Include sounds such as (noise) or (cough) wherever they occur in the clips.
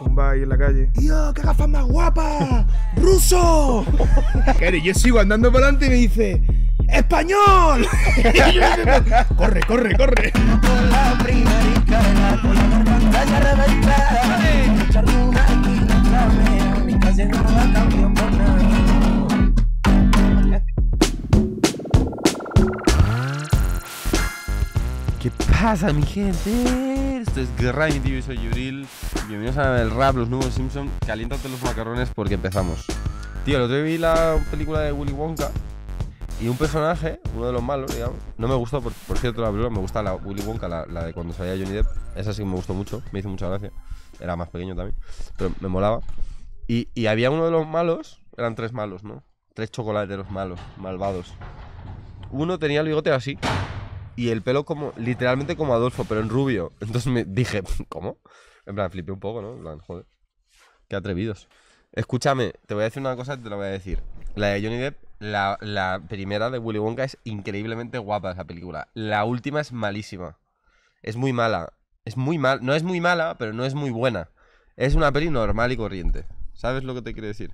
fumbaba en la calle. ¡Tío, qué gafas más guapas! ¡Ruso! yo sigo andando para adelante y me dice. ¡Español! (laughs) corre, corre, corre. ¿Qué pasa, mi gente? Este es Grind y soy Yuril. Bienvenidos a El Rap, los nuevos Simpson. Caliéntate los macarrones porque empezamos. Tío, el otro día vi la película de Willy Wonka y un personaje, uno de los malos, digamos. No me gustó, por, cierto, la película. Me gusta la Willy Wonka, la, de cuando salía Johnny Depp. Esa sí que me gustó mucho, me hizo mucha gracia. Era más pequeño también, pero me molaba. Y, y había uno de los malos, eran tres malos, ¿no? Tres chocolateros malos, malvados. Uno tenía el bigote así y el pelo como literalmente como Adolfo, pero en rubio. (laughs) Entonces me dije, ¿cómo? En plan, flipé un poco, ¿no? En plan, joder. Qué atrevidos. Escúchame, te voy a decir una cosa, te la voy a decir. La de Johnny Depp, la, primera de Willy Wonka es increíblemente guapa esa película. La última es malísima. Es muy mala. Es muy mal. No es muy mala, pero no es muy buena. Es una peli normal y corriente. ¿Sabes lo que te quiero decir?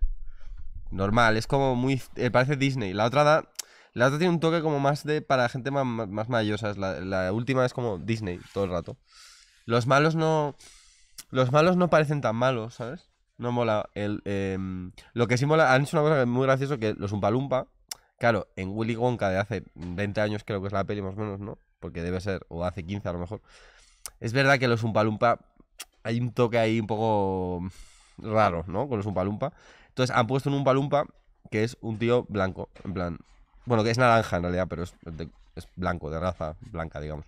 Normal, es como muy. Eh, parece Disney. La otra da la otra tiene un toque como más de para gente más, más mayosa. La, última es como Disney todo el rato. Los malos no. Los malos no parecen tan malos, ¿sabes? No mola. El, em, lo que sí mola. Han hecho una cosa muy graciosa que los Umpalumpa. Claro, en Willy Wonka de hace 20 años creo que es la peli más o menos, ¿no? Porque debe ser, o hace 15 a lo mejor. Es verdad que los Umpalumpa hay un toque ahí un poco raro, ¿no? Con los Umpalumpa. Entonces han puesto un Umpalumpa que es un tío blanco, en plan, bueno, que es naranja en realidad, pero es, blanco, de raza blanca, digamos.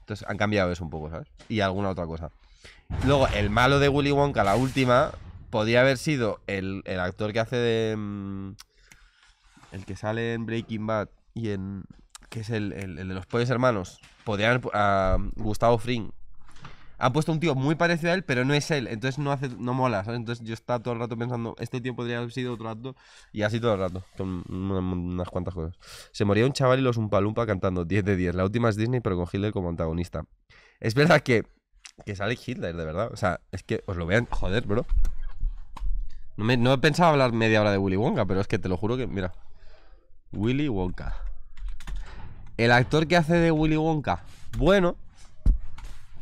Entonces han cambiado eso un poco, ¿sabes? Y alguna otra cosa. Luego, el malo de Willy Wonka, la última, Podría haber sido el, actor que hace de. Mm, el que sale en Breaking Bad y en. que es el, de los pollos hermanos. Podría Uh, Gustavo Fring, ha puesto un tío muy parecido a él, pero no es él, entonces no hace, no mola, ¿sabes? Entonces yo estaba todo el rato pensando, este tío podría haber sido otro acto, y así todo el rato, con unas cuantas cosas. Se moría un chaval y los un Umpalumpa cantando 10 de 10. La última es Disney, pero con Hitler como antagonista. Es verdad que, que sale Hitler, de verdad. O sea, es que os lo vean, joder, bro. No, no he pensado hablar media hora de Willy Wonka, pero es que te lo juro que, mira. Willy Wonka. El actor que hace de Willy Wonka, bueno,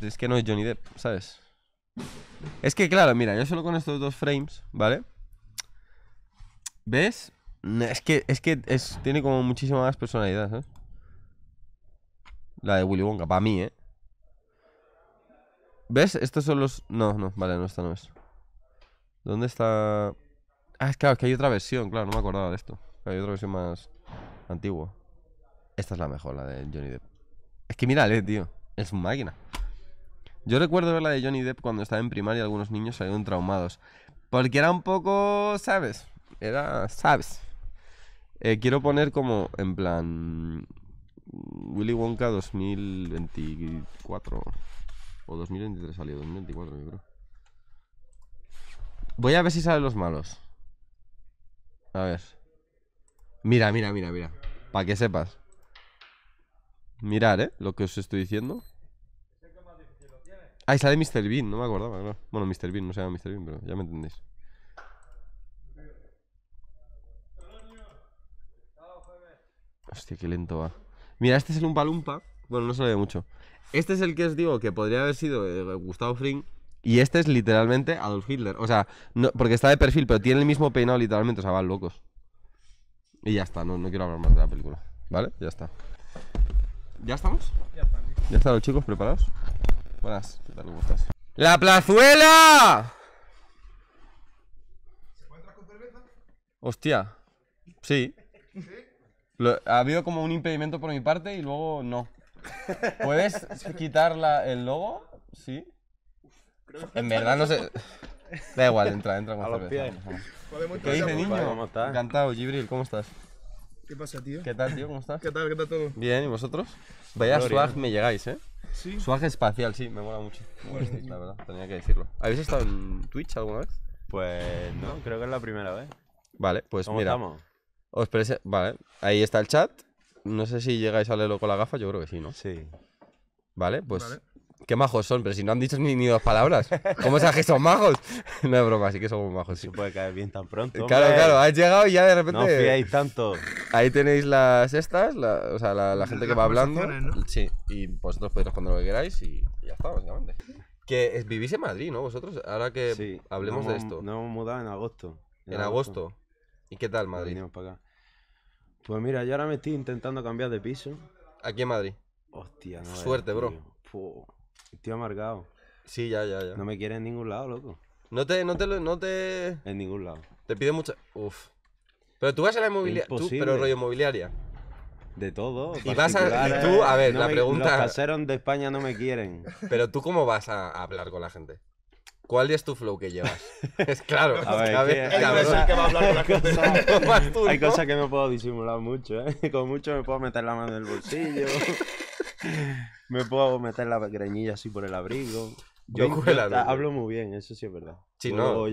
es que no es Johnny Depp, ¿sabes? Es que claro, mira, yo solo con estos dos frames, ¿vale? ¿Ves? Mm, es que, es que es, tiene como muchísima más personalidad, La de Willy Wonka, para mí, ¿eh? ¿Ves? Estos son los... No, no, vale, no, esta no es ¿Dónde está...? Ah, es claro, que hay otra versión, claro, no me acordaba de esto Hay otra versión más antigua Esta es la mejor, la de Johnny Depp Es que mírale, tío, es máquina yo recuerdo ver la de Johnny Depp cuando estaba en primaria, y algunos niños salieron traumados. Porque era un poco, ¿sabes? Era, ¿sabes? Eh, quiero poner como, en plan, Willy Wonka 2024. O 2023 salió, 2024 yo creo. Voy a ver si salen los malos. A ver. Mira, mira, mira, mira. Para que sepas. Mirar, ¿eh? Lo que os estoy diciendo. Ah, y sale Mr. Bean, no me acordaba, Bueno, Mr. Bean, no se llama Mr. Bean, pero ya me entendéis. Hostia, qué lento va. Mira, este es el Lumpa. Bueno, no se ve mucho. Este es el que os digo que podría haber sido eh, Gustavo Fring. Y este es literalmente Adolf Hitler. O sea, porque está de perfil, pero tiene el mismo peinado literalmente. O sea, van locos. Y ya está, no, no quiero hablar más de la película. ¿Vale? Ya está. ¿Ya estamos? Ya ¿Ya están los chicos preparados? Buenas, ¿qué tal? ¿Cómo estás? ¡La plazuela! ¿Se puede con cerveza? Hostia. Sí. ¿Sí? ha habido como un impedimento por mi parte y luego no. ¿Puedes quitar el logo? Sí. en verdad no sé. Da igual, entra, entra con cerveza. ¿Qué dice, niño? Encantado, Gibril, ¿cómo estás? ¿Qué pasa, tío? ¿Qué tal, tío? ¿Cómo estás? ¿Qué tal? ¿Qué tal todo? Bien, ¿y vosotros? Vaya swag me llegáis, ¿eh? ¿Sí? Suaje espacial, sí, me mola mucho. (laughs) La verdad, tenía que decirlo. ¿Habéis estado en Twitch alguna vez? Pues no, creo que es la primera vez. Vale, pues mira. Os Vale, ahí está el chat. No sé si llegáis a leerlo con la gafa, yo creo que sí, ¿no? Sí. Vale, pues Qué majos son, pero si no han dicho ni, ni dos palabras. ¿Cómo sabes que son majos? (laughs) No es broma, sí que somos majos. Se puede caer bien tan pronto. Claro, claro, has llegado y ya de repente. No tanto. Ahí tenéis las estas, o sea, la, gente que va hablando. Sí, y vosotros podéis responder lo que queráis y, ya está, básicamente. Que vivís en Madrid, ¿no? Vosotros, ahora que hablemos de esto. Nos hemos mudado en agosto. ¿En, agosto? ¿Y qué tal Madrid? Pues mira, yo ahora me estoy intentando cambiar de piso. ¿Aquí en Madrid? Hostia, no. Suerte, bro. Puh. Estoy amargado. Sí, ya, ya, ya. No me quiere en ningún lado, loco. No te, no te, no te... En ningún lado. Te pide mucho... Uf. Pero tú vas a la inmobiliaria, tú, pero rollo inmobiliaria. De todo. Y vas a... Y tú, a ver, la pregunta... Los caseros de España no me quieren. (laughs) Pero tú, ¿cómo vas a hablar con la gente? ¿Cuál es tu flow que llevas? (laughs) es claro. A ver, hay, que va a hablar la (laughs) hay cosas que no puedo disimular mucho, ¿eh? Con mucho me puedo meter la mano en el bolsillo. (laughs) me puedo meter la greñilla así por el abrigo. Yo, hablo muy bien, eso sí es verdad. Sí, no.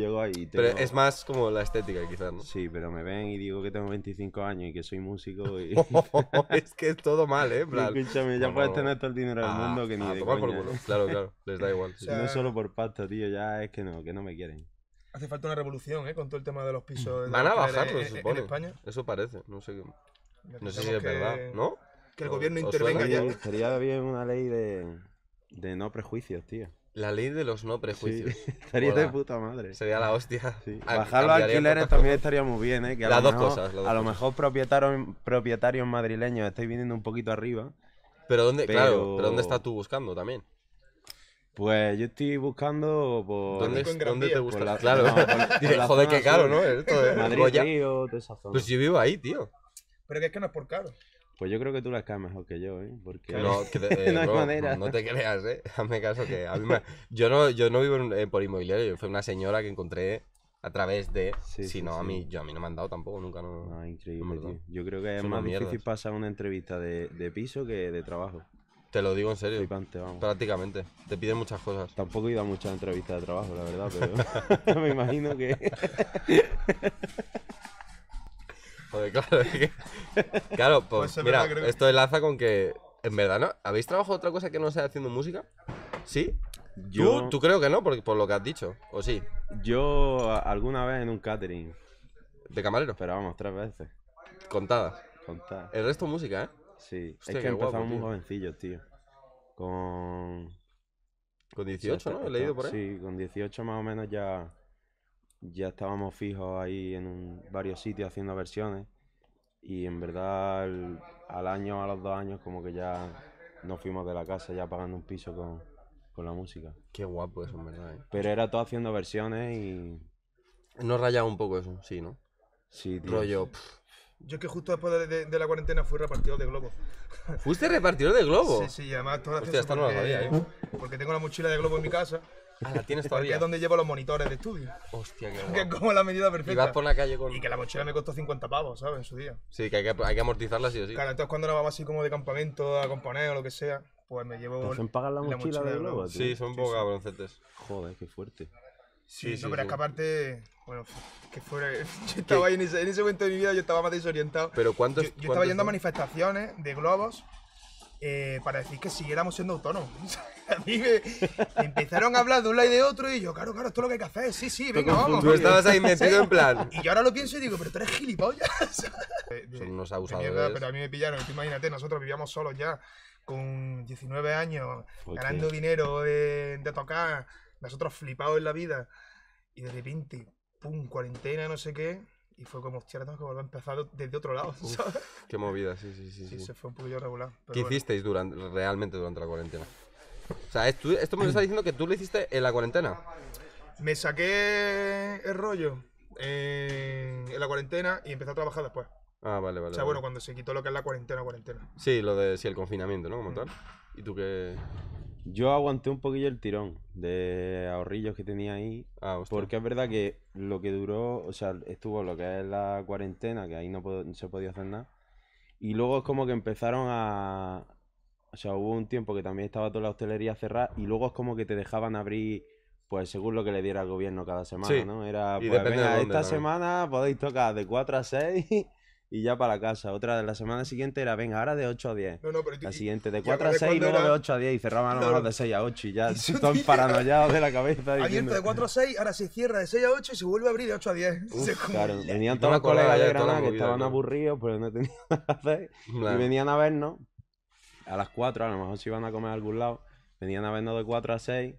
Pero es más como la estética, quizás, ¿no? Sí, pero me ven y digo que tengo 25 años y que soy músico y... (laughs) (laughs) es que es todo mal, ¿eh? Escúchame, ya puedes tener todo el dinero del ah, mundo que ni ah, de por culo. Claro, claro, les da igual. solo por pasta, tío, ya es que no, que no me quieren. Hace falta una revolución, ¿eh? Con todo el tema de los pisos. Van a bajarlo, se supone. En España. Eso parece, no sé qué... No sé si es verdad, ¿no? que el gobierno intervenga ya. sería bien una ley de, de no prejuicios, tío. La ley de los no prejuicios. (laughs) estaría de puta madre. Sería la hostia. Bajar los alquileres también estaría muy bien, ¿eh? las dos cosas. a lo mejor propietarios, propietarios madrileños estáis viniendo un poquito arriba. Pero ¿dónde, Claro, pero ¿dónde estás tú buscando también? Pues yo estoy buscando por... ¿Dónde, te gusta? claro. (laughs) Joder, qué caro, ¿no? Esto, ¿eh? Madrid, Río, toda esa zona. Pues yo vivo ahí, tío. Pero es que no es por caro. Pues yo creo que tú las caes mejor que yo, ¿eh? Porque no, (laughs) eh, no, no te creas, ¿eh? (laughs) Hazme caso que a mí me... yo no yo no vivo en, eh, por inmobiliario, yo fui una señora que encontré a través de si no a mí yo a mí no me han dado tampoco nunca no. increíble. Yo creo que es más difícil pasar una entrevista de, piso que de trabajo. Te lo digo en serio. vamos. Prácticamente. Te piden muchas cosas. Tampoco he ido a muchas entrevistas de trabajo, la verdad, pero (laughs) me imagino que Joder, claro. Claro, pues, mira, esto enlaza con que. En verdad, ¿no? ¿Habéis trabajado otra cosa que no sea haciendo música? ¿Sí? Yo... ¿Tú, creo que no, por, lo que has dicho, ¿o sí? Yo alguna vez en un catering. ¿De camarero? Pero tres veces. Contadas. Contadas. El resto música, ¿eh? Sí. es que empezamos muy jovencillos, tío. Con. Con 18, ¿no? He leído por ahí. Sí, con 18 más o menos ya ya estábamos fijos ahí en un, varios sitios haciendo versiones y en verdad al año, a los dos años, como que ya nos fuimos de la casa ya pagando un piso con, con la música. Qué guapo eso, en verdad. Eh. Pero era todo haciendo versiones y... Nos rayaba un poco eso, sí, ¿no? Sí, tío. Yo es que justo después de, la cuarentena fui repartidor de globos. ¿Fuiste repartidor de globos? Sí, sí, además todas las Hostia, porque, ¿eh? porque tengo la mochila de Globo en mi casa Ah, (laughs) la tienes todavía. es donde llevo los monitores de estudio. Hostia, que Que es como la medida perfecta. Y por la calle con... Y que la mochila me costó 50 pavos, ¿sabes? En su día. Sí, que hay que, hay que amortizarla sí o sí. Claro, entonces cuando la vamos así como de campamento a componer o lo que sea, pues me llevo... ¿Te hacen pagar la, mochila, de globo? Sí, son sí, broncetes. Joder, qué fuerte. Sí, sí, no, pero es que aparte, bueno, que fuera. (laughs) Yo estaba ahí en ese, momento de mi vida, yo estaba más desorientado. Pero cuántos. Yo, yo estaba yendo a manifestaciones de globos eh, para decir que siguiéramos siendo autónomos. (laughs) mí me, empezaron a hablar de un lado y de otro y yo, claro, claro, esto es lo que hay que hacer, sí, sí, venga, vamos. Tú estabas ahí metido en plan. Y yo ahora lo pienso y digo, pero tú eres gilipollas. (laughs) Eh, Son unos abusadores. pero a mí me pillaron, imagínate, nosotros vivíamos solos ya, con 19 años, ganando dinero de, tocar, nosotros flipados en la vida. Y de repente, pum, cuarentena, no sé qué, y fue como, hostia, tengo que volver a empezar desde otro lado, Qué movida, sí, sí, sí. Sí, se fue un poquillo regular. ¿Qué hicisteis realmente durante la cuarentena? O sea, esto, me lo está diciendo que tú lo hiciste en la cuarentena. Me saqué el rollo en, la cuarentena y empecé a trabajar después. Ah, vale, vale. O sea, bueno, cuando se quitó lo que es la cuarentena, cuarentena. Sí, lo de sí, el confinamiento, ¿no? Como tal. ¿Y tú qué? Yo aguanté un poquillo el tirón de ahorrillos que tenía ahí. Ah, porque es verdad que lo que duró, o sea, estuvo lo que es la cuarentena, que ahí no se podía hacer nada. Y luego es como que empezaron a, o sea, hubo un tiempo que también estaba toda la hostelería cerrada y luego es como que te dejaban abrir, pues según lo que le diera el gobierno cada semana, ¿no? Era, pues venga, esta semana podéis tocar de 4 a 6 (laughs) y ya para la casa. Otra de la semana siguiente era, venga, ahora de 8 a 10. No, no, pero la siguiente de 4 a 6 y luego de 8 a 10 y cerraban no, de 6 a 8 y ya están (laughs) paranoiados de la cabeza. Abierto (laughs) de 4 a 6, ahora se cierra de 6 a 8 y se vuelve a abrir de 8 a 10. claro, venían todos los colegas de Granada que estaban aburridos, pero no tenían nada que hacer y venían a vernos, a las 4, a lo mejor se iban a comer a algún lado, venían a vernos de 4 a 6,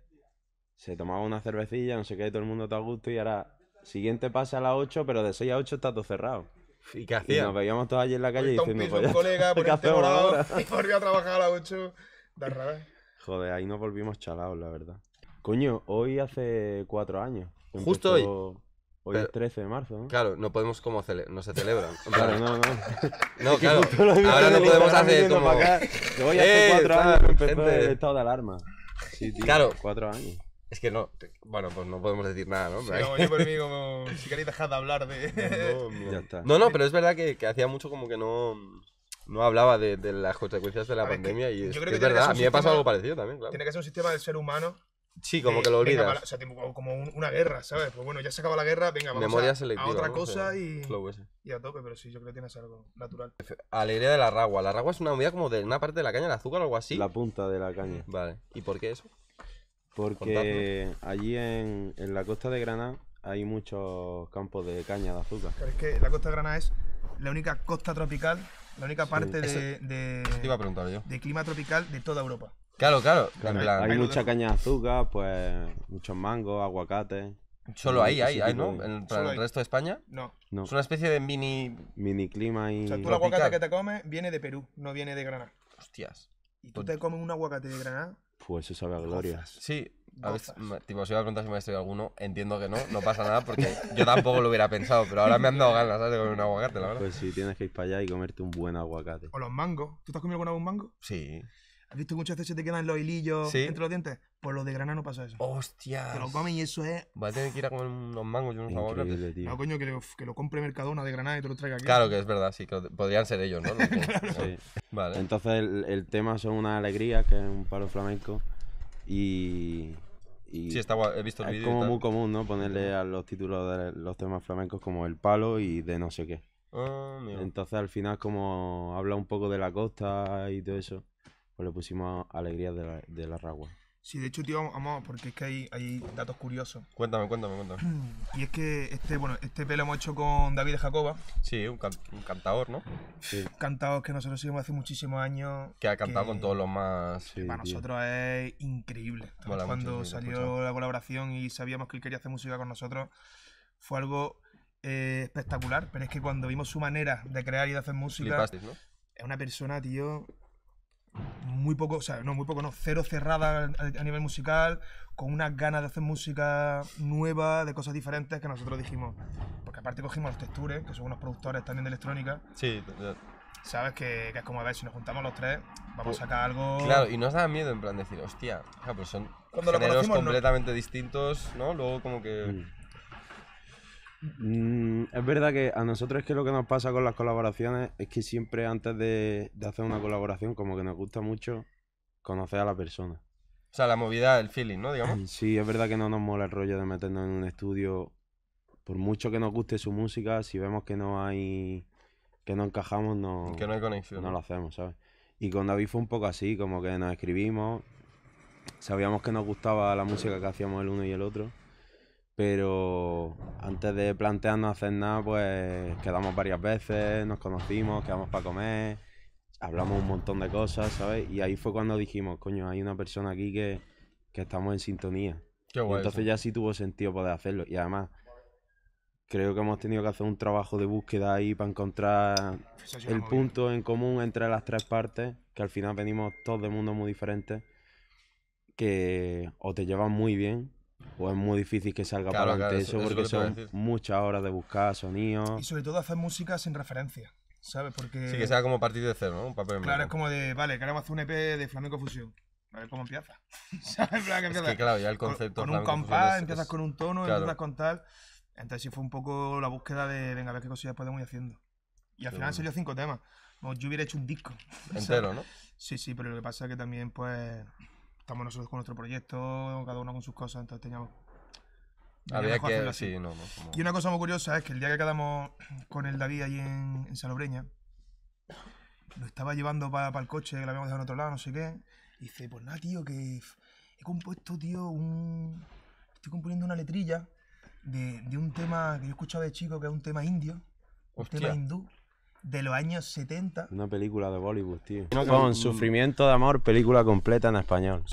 se tomaba una cervecilla, no sé qué, todo el mundo está a gusto y ahora, siguiente pase a las 8, pero de 6 a 8 está todo cerrado. ¿Y qué hacían? nos veíamos todos allí en la calle y diciendo, pues un, piso, un colega, (laughs) por este ahora? (laughs) y volvió a trabajar a las 8, de revés. Joder, ahí nos volvimos chalados, la verdad. Coño, hoy hace 4 años. Justo hoy. Hoy es 13 de marzo, ¿no? Claro, no podemos como no se celebran. Claro, no, no. No, (laughs) claro. Ahora no podemos hacer como. (laughs) Yo voy hace eh, cuatro años que empezó el estado de alarma. Sí, tío. Claro. Cuatro años. Es que no. Bueno, pues no podemos decir nada, ¿no? Sí, como yo por mí, (laughs) como. Si queréis dejar de hablar de. No, no, pero es verdad que, hacía mucho como que no no hablaba de, las consecuencias de la pandemia y es, yo creo que, es verdad. a mí me ha pasado algo parecido también, claro. Tiene que ser un sistema del ser humano Sí, como que lo olvidas. o sea, como una guerra, ¿sabes? Pues bueno, ya se acaba la guerra, venga, vamos a, otra cosa y, a tope, pero sí, yo creo que tienes algo natural. Alegría de la ragua. La ragua es una unidad como de una parte de la caña, de azúcar o algo así. La punta de la caña. Vale. ¿Y por qué eso? Porque allí en, la costa de Granada hay muchos campos de caña de azúcar. Pero es que la costa de Granada es la única costa tropical, la única parte de, de, de, clima tropical de toda Europa. Claro, claro. hay, mucha caña de azúcar, pues muchos mangos, aguacate. Solo ahí, ahí, ¿no? En el resto de España. No. Es una especie de mini. Mini clima y. O sea, tú el aguacate que te comes viene de Perú, no viene de Granada. Hostias. ¿Y tú te comes un aguacate de Granada? Pues eso sabe a gloria. Sí. A veces, tipo, si iba a preguntar si me ha estudiado alguno. Entiendo que no, no pasa nada porque (laughs) yo tampoco lo hubiera pensado, pero ahora me han dado ganas ¿sabes? de comer un aguacate, la verdad. Pues sí, tienes que ir para allá y comerte un buen aguacate. O los mangos. ¿Tú te has comido alguna vez un mango? Sí. ¿Has visto que muchas veces te quedan los hilillos entre los dientes? Pues los de Granada no pasa eso. ¡Hostia! Te lo comen y eso es. Va a tener que ir a comer unos mangos y unos favor. No, coño, que lo, que lo, compre Mercadona de Granada y te lo traiga aquí. Claro que es verdad, sí, que podrían ser ellos, ¿no? (laughs) sí. (laughs) vale. Entonces, el, tema son una alegría, que es un palo flamenco. Y. y sí, está guay. He visto el vídeo. Es como muy común, ¿no? Ponerle a los títulos de los temas flamencos como el palo y de no sé qué. Oh, Entonces, al final, como habla un poco de la costa y todo eso pues le pusimos alegría de la, de la Ragua. Sí, de hecho, tío, vamos, porque es que hay, datos curiosos. Cuéntame, cuéntame, cuéntame. (clears throat) Y es que este, bueno, este pelo hemos hecho con David Jacoba. Sí, un, cantador, ¿no? Sí. Cantador que nosotros seguimos hace muchísimos años. Que ha cantado con todos los más... para nosotros es increíble. cuando salió la colaboración y sabíamos que él quería hacer música con nosotros, fue algo eh, espectacular. Pero es que cuando vimos su manera de crear y de hacer música... Es una persona, tío, muy poco, o sea, no, muy poco, no, cero cerrada a nivel musical, con unas ganas de hacer música nueva, de cosas diferentes que nosotros dijimos. Porque aparte cogimos los textures, que son unos productores también de electrónica. Sí, Sabes que, que es como a ver, si nos juntamos los tres, vamos pues, a sacar algo. Claro, y nos da miedo en plan decir, hostia, pues son Cuando géneros completamente distintos, ¿no? Luego como que. Mm. Mm, es verdad que a nosotros es que lo que nos pasa con las colaboraciones es que siempre antes de, hacer una colaboración, como que nos gusta mucho conocer a la persona. O sea, la movida, el feeling, ¿no? Digamos. (clears throat) Sí, es verdad que no nos mola el rollo de meternos en un estudio. Por mucho que nos guste su música, si vemos que no hay. que no encajamos, no. hay conexión. lo hacemos, ¿sabes? Y con David fue un poco así, como que nos escribimos. Sabíamos que nos gustaba la música que hacíamos el uno y el otro pero antes de plantearnos hacer nada, pues quedamos varias veces, nos conocimos, quedamos para comer, hablamos un montón de cosas, ¿sabes? Y ahí fue cuando dijimos, coño, hay una persona aquí que, estamos en sintonía. Qué entonces ya sí tuvo sentido poder hacerlo. Y además, creo que hemos tenido que hacer un trabajo de búsqueda ahí para encontrar pues el punto en común entre las tres partes, que al final venimos todos de mundos muy diferentes, que o te llevan muy bien o es muy difícil que salga para eso, porque son muchas horas de buscar sonidos. Y sobre todo hacer música sin referencia, ¿sabes? Porque... Sí, que sea como partir de cero, ¿no? Un papel claro, es como de, vale, queremos hacer un EP de flamenco fusión. A ver cómo empieza. (laughs) ¿Sabes? Es que, claro, ya el concepto. Con, un compás, empiezas con un tono, empiezas con tal. Entonces sí fue un poco la búsqueda de, venga, a ver qué cosillas podemos ir haciendo. Y al final salió cinco temas. Como yo hubiera hecho un disco. Entero, ¿no? Sí, sí, pero lo que pasa es que también, pues, estamos nosotros con nuestro proyecto, cada uno con sus cosas, entonces teníamos... Había que... Así. Y una cosa muy curiosa es que el día que quedamos con el David allí en, en Salobreña, lo estaba llevando para el coche, que lo habíamos dejado en otro lado, no sé qué, y dice, pues nada, tío, que he compuesto, tío, un... Estoy componiendo una letrilla de, un tema que yo escuchaba de chico, que es un tema indio, un tema hindú de los años 70. Una película de Bollywood, tío. No, con Sufrimiento de Amor, película completa en español.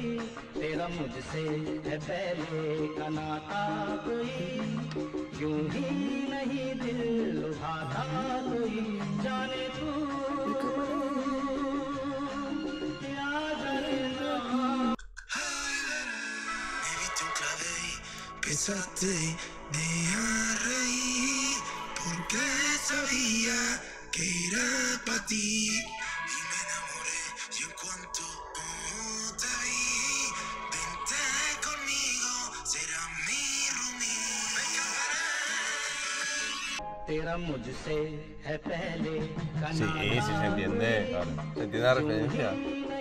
pensaste de reír porque sabía que era para ti. me enamoré cuanto oh, te vi, conmigo, será mi Sí, sí, se entiende. Se entiende la referencia.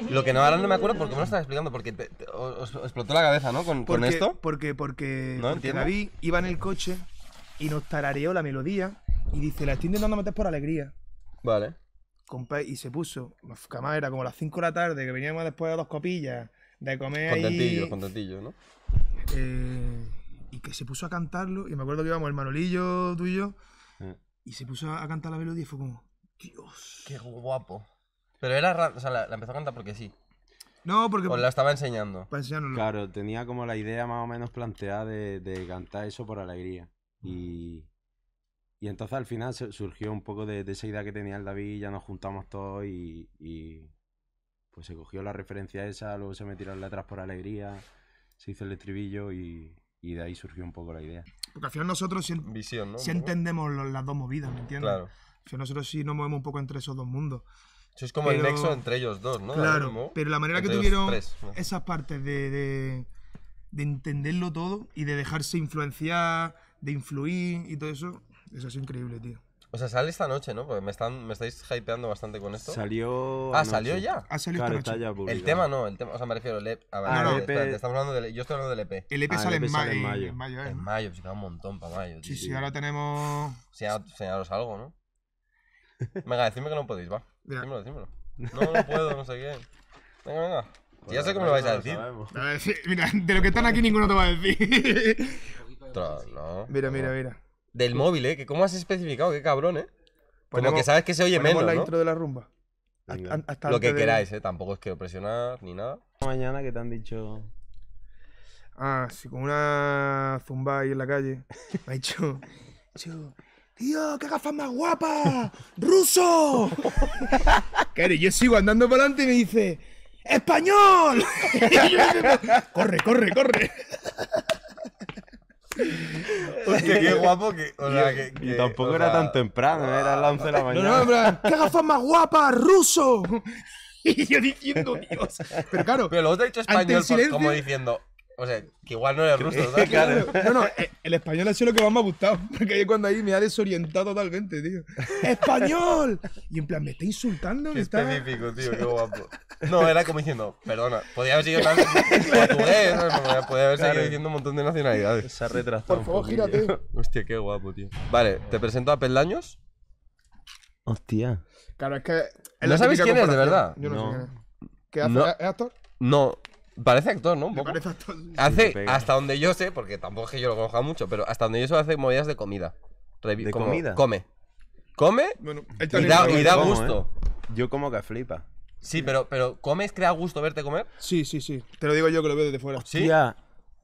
Lo que no, ahora no me acuerdo porque me lo estaba explicando, porque os, explotó la cabeza, ¿no? Con, esto. Porque, porque, porque David iba en el coche y nos tarareó la melodía y dice, la estoy intentando meter por alegría. Vale. y se puso, más era como las 5 de la tarde, que veníamos después de dos copillas, de comer Contentillo, ahí... contentillo, ¿no? Eh, y que se puso a cantarlo, y me acuerdo que íbamos el Manolillo, tú y yo, y se puso a cantar la melodía y fue como, Dios. Qué guapo. Pero era, o sea, la, empezó a cantar porque sí. No, porque. Pues la estaba enseñando. claro, tenía como la idea más o menos planteada de, de cantar eso por alegría. Mm. Y, y entonces al final surgió un poco de, esa idea que tenía el David, ya nos juntamos todos y, pues se cogió la referencia esa, luego se metieron letras por alegría, se hizo el estribillo y, de ahí surgió un poco la idea. Porque al final nosotros sí Visión, entendemos las dos movidas, ¿me entiendes? Claro. Si nosotros sí nos movemos un poco entre esos dos mundos. Eso es como el nexo entre ellos dos, ¿no? Claro, pero la manera que tuvieron esas partes de, de entenderlo todo y de dejarse influenciar, de influir y todo eso, eso es increíble, tío. O sea, sale esta noche, ¿no? Porque me, están, me estáis hypeando bastante con esto. Salió. Ah, salió ya. Ha ah, salido esta noche. el tema no, el tema. O sea, me refiero. El EP, ah, no, Espérate, e estamos hablando del, e yo estoy hablando del EP. El EP ah, e sale, en, mayo, en, mayo. En mayo, eh. pues un montón para mayo. Tío. Sí, sí, ahora tenemos. Sí, algo, ¿no? Venga, decidme que no podéis, va. Mira. Decímelo, No, no puedo, no sé qué. Venga, venga. Pues ya sé que me lo vais a decir. mira, de lo que están aquí ninguno te va a decir. Mira, mira, mira. Del móvil, ¿eh? Que cómo has especificado, qué cabrón, ¿eh? Como que sabes que se oye menos, la ¿no? intro de la rumba. Lo que queráis, ¿eh? Tampoco es que presionar ni nada. Mañana que te han dicho... Ah, sí, con una zumba ahí en la calle. (laughs) Me ha dicho... ¡Tío, qué gafas más guapas! ¡Ruso! (laughs) claro, yo sigo andando para adelante y me dice... ¡Español! (laughs) corre, corre, corre qué guapo que. O sea, que, que y tampoco era tan temprano, era las 11 de la mañana. No, no, en ¡qué gafas más guapa, ruso! (laughs) y yo diciendo, Dios. Pero claro. Pero lo otro dicho español como diciendo. O sea, que igual no era (laughs) ruso, No, no, eh, el español ha sido lo que más me ha gustado. Porque ahí cuando ahí me ha desorientado totalmente, tío. ¡Español! Y en plan, me está insultando, qué me Específico, tío, qué guapo. No, era como diciendo, perdona, podía haber sido tan portugués, podía haber seguido diciendo un montón de nacionalidades. Se ha retrasado. Por favor, gírate. (laughs) Hostia, qué guapo, tío. Vale, te presento a Peldaños. Hostia. Claro, es que. ¿No sabéis quién es, de verdad? Yo no, sé ¿Qué hace? ¿Es actor? No, parece actor, ¿no? Un parece actor. Hace, hasta donde yo sé, porque tampoco es que yo lo conozca mucho, pero hasta donde yo sé hace movidas de comida. ¿De comida? Come. Come y da, gusto. ¿eh? Yo como que flipa. Sí, pero, pero ¿comes? ¿Crea gusto verte comer? Sí, sí, sí. Te lo digo yo que lo veo desde fuera. ¿Sí?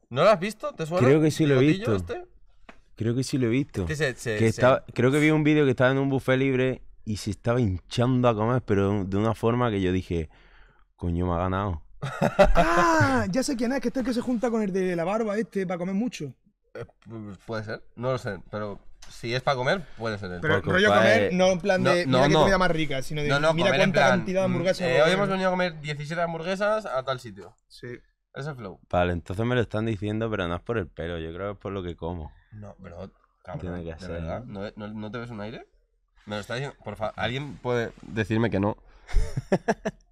¿No lo has visto? ¿Te suena? creo que sí lo he visto. Este? Creo que sí lo he visto. Creo que vi un vídeo que estaba en un buffet libre y se estaba hinchando a comer, pero de una forma que yo dije, coño, me ha ganado. (laughs) ¡Ah! Ya sé quién es, que este es el que se junta con el de la barba este para comer mucho. Eh, puede ser, no lo sé, pero si es para comer, puede ser el Pero rollo comer, no en plan de no, comida más rica, sino de mira cuánta cantidad de mm, hamburguesas. Eh, hoy hemos venido a comer 17 hamburguesas a tal sitio. Sí. Ese flow. Vale, entonces me lo están diciendo, pero no es por el pelo, yo creo que es por lo que como. No, pero Tiene que ser. ¿no, no, te ves un aire? Me lo está diciendo, por favor, alguien puede decirme que no. (laughs)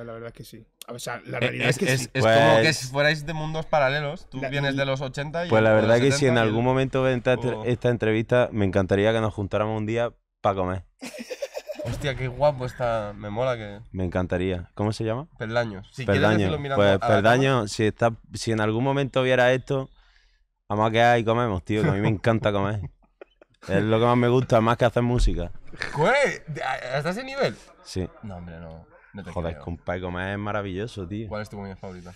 A la verdad es que sí. la eh, realidad es, que como que pues- si fuerais de mundos paralelos. Tú vienes de los 80 y. Pues la verdad que si en algún momento ven oh. esta, entrevista, me encantaría que nos juntáramos un día para comer. (laughs) Hostia, qué guapo está. Me mola que. Me encantaría. ¿Cómo se llama? Perdaños. Si Perdaño. pues Perdaño, si, está, si en algún momento viera esto, vamos a quedar y comemos, tío, que a mí me encanta comer. es lo que más me gusta, más que hacer música. (laughs) ¿Hasta ese nivel? Sí. No, hombre, no. Joder, compa, con Comer es maravilloso, tío. ¿Cuál es tu comida favorita?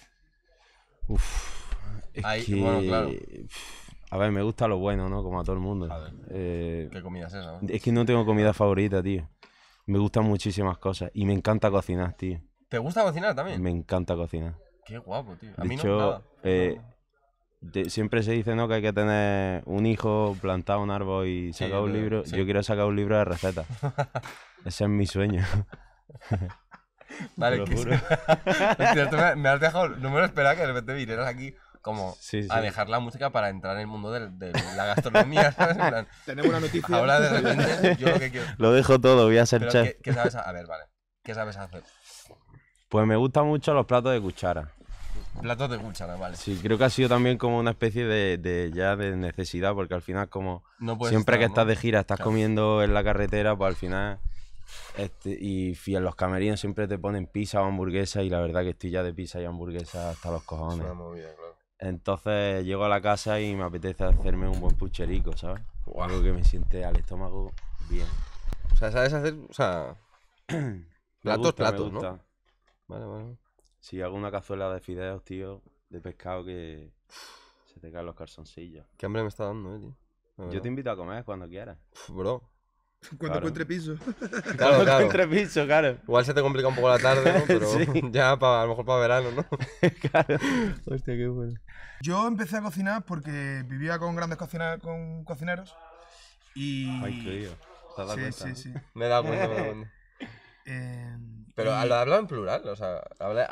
Uf. bueno, claro. A ver, me gusta lo bueno, ¿no? Como a todo el mundo. Eh, ¿Qué comida es esa? Es que no tengo comida favorita, tío. Me gustan muchísimas cosas y me encanta cocinar, tío. ¿Te gusta cocinar también? Me encanta cocinar. Qué guapo, tío. A mí no nada. Eh, siempre se dice, ¿no? Que hay que tener un hijo, plantar un árbol y sacar un libro. Yo quiero sacar un libro de recetas. (laughs) Ese es mi sueño. (laughs) Vale, lo que (laughs) me, has dejado, no me lo esperaba que de repente vinieras aquí como a dejar la música para entrar en el mundo de, la gastronomía. (laughs) Tenemos una noticia. Ahora de repente yo lo que quiero. (laughs) Lo dejo todo, voy a ser chef. ¿qué, sabes a... a ver, vale. ¿Qué sabes hacer? Pues me gustan mucho los platos de cuchara. Platos de cuchara, vale. Sí, creo que ha sido también como una especie de, ya de necesidad, porque al final como siempre que estás de gira, estás comiendo en la carretera, pues al final este, y, en los camerinos siempre te ponen pizza o hamburguesa y la verdad que estoy ya de pizza y hamburguesa hasta los cojones. Entonces llego a la casa y me apetece hacerme un buen pucherico, ¿sabes? O Algo que me siente al estómago bien. O sea, ¿sabes hacer? O sea, (clears throat) platos, platos, ¿no? Vale, vale. Si hago una cazuela de fideos, tío, de pescado que se te caen los calzoncillos. Qué hambre me está dando, eh, tío. Yo te invito a comer cuando quieras. bro, cuando encuentre piso. (laughs) Claro, Cuando encuentre piso, claro. Igual se te complica un poco la tarde, (laughs) Pero (laughs) ya para, a lo mejor para verano, ¿no? claro. Hostia, qué bueno. Yo empecé a cocinar porque vivía con grandes con cocineros y... Ay, qué sí, sí, sí. Me he dado cuenta, em, Pero habla en plural, o sea...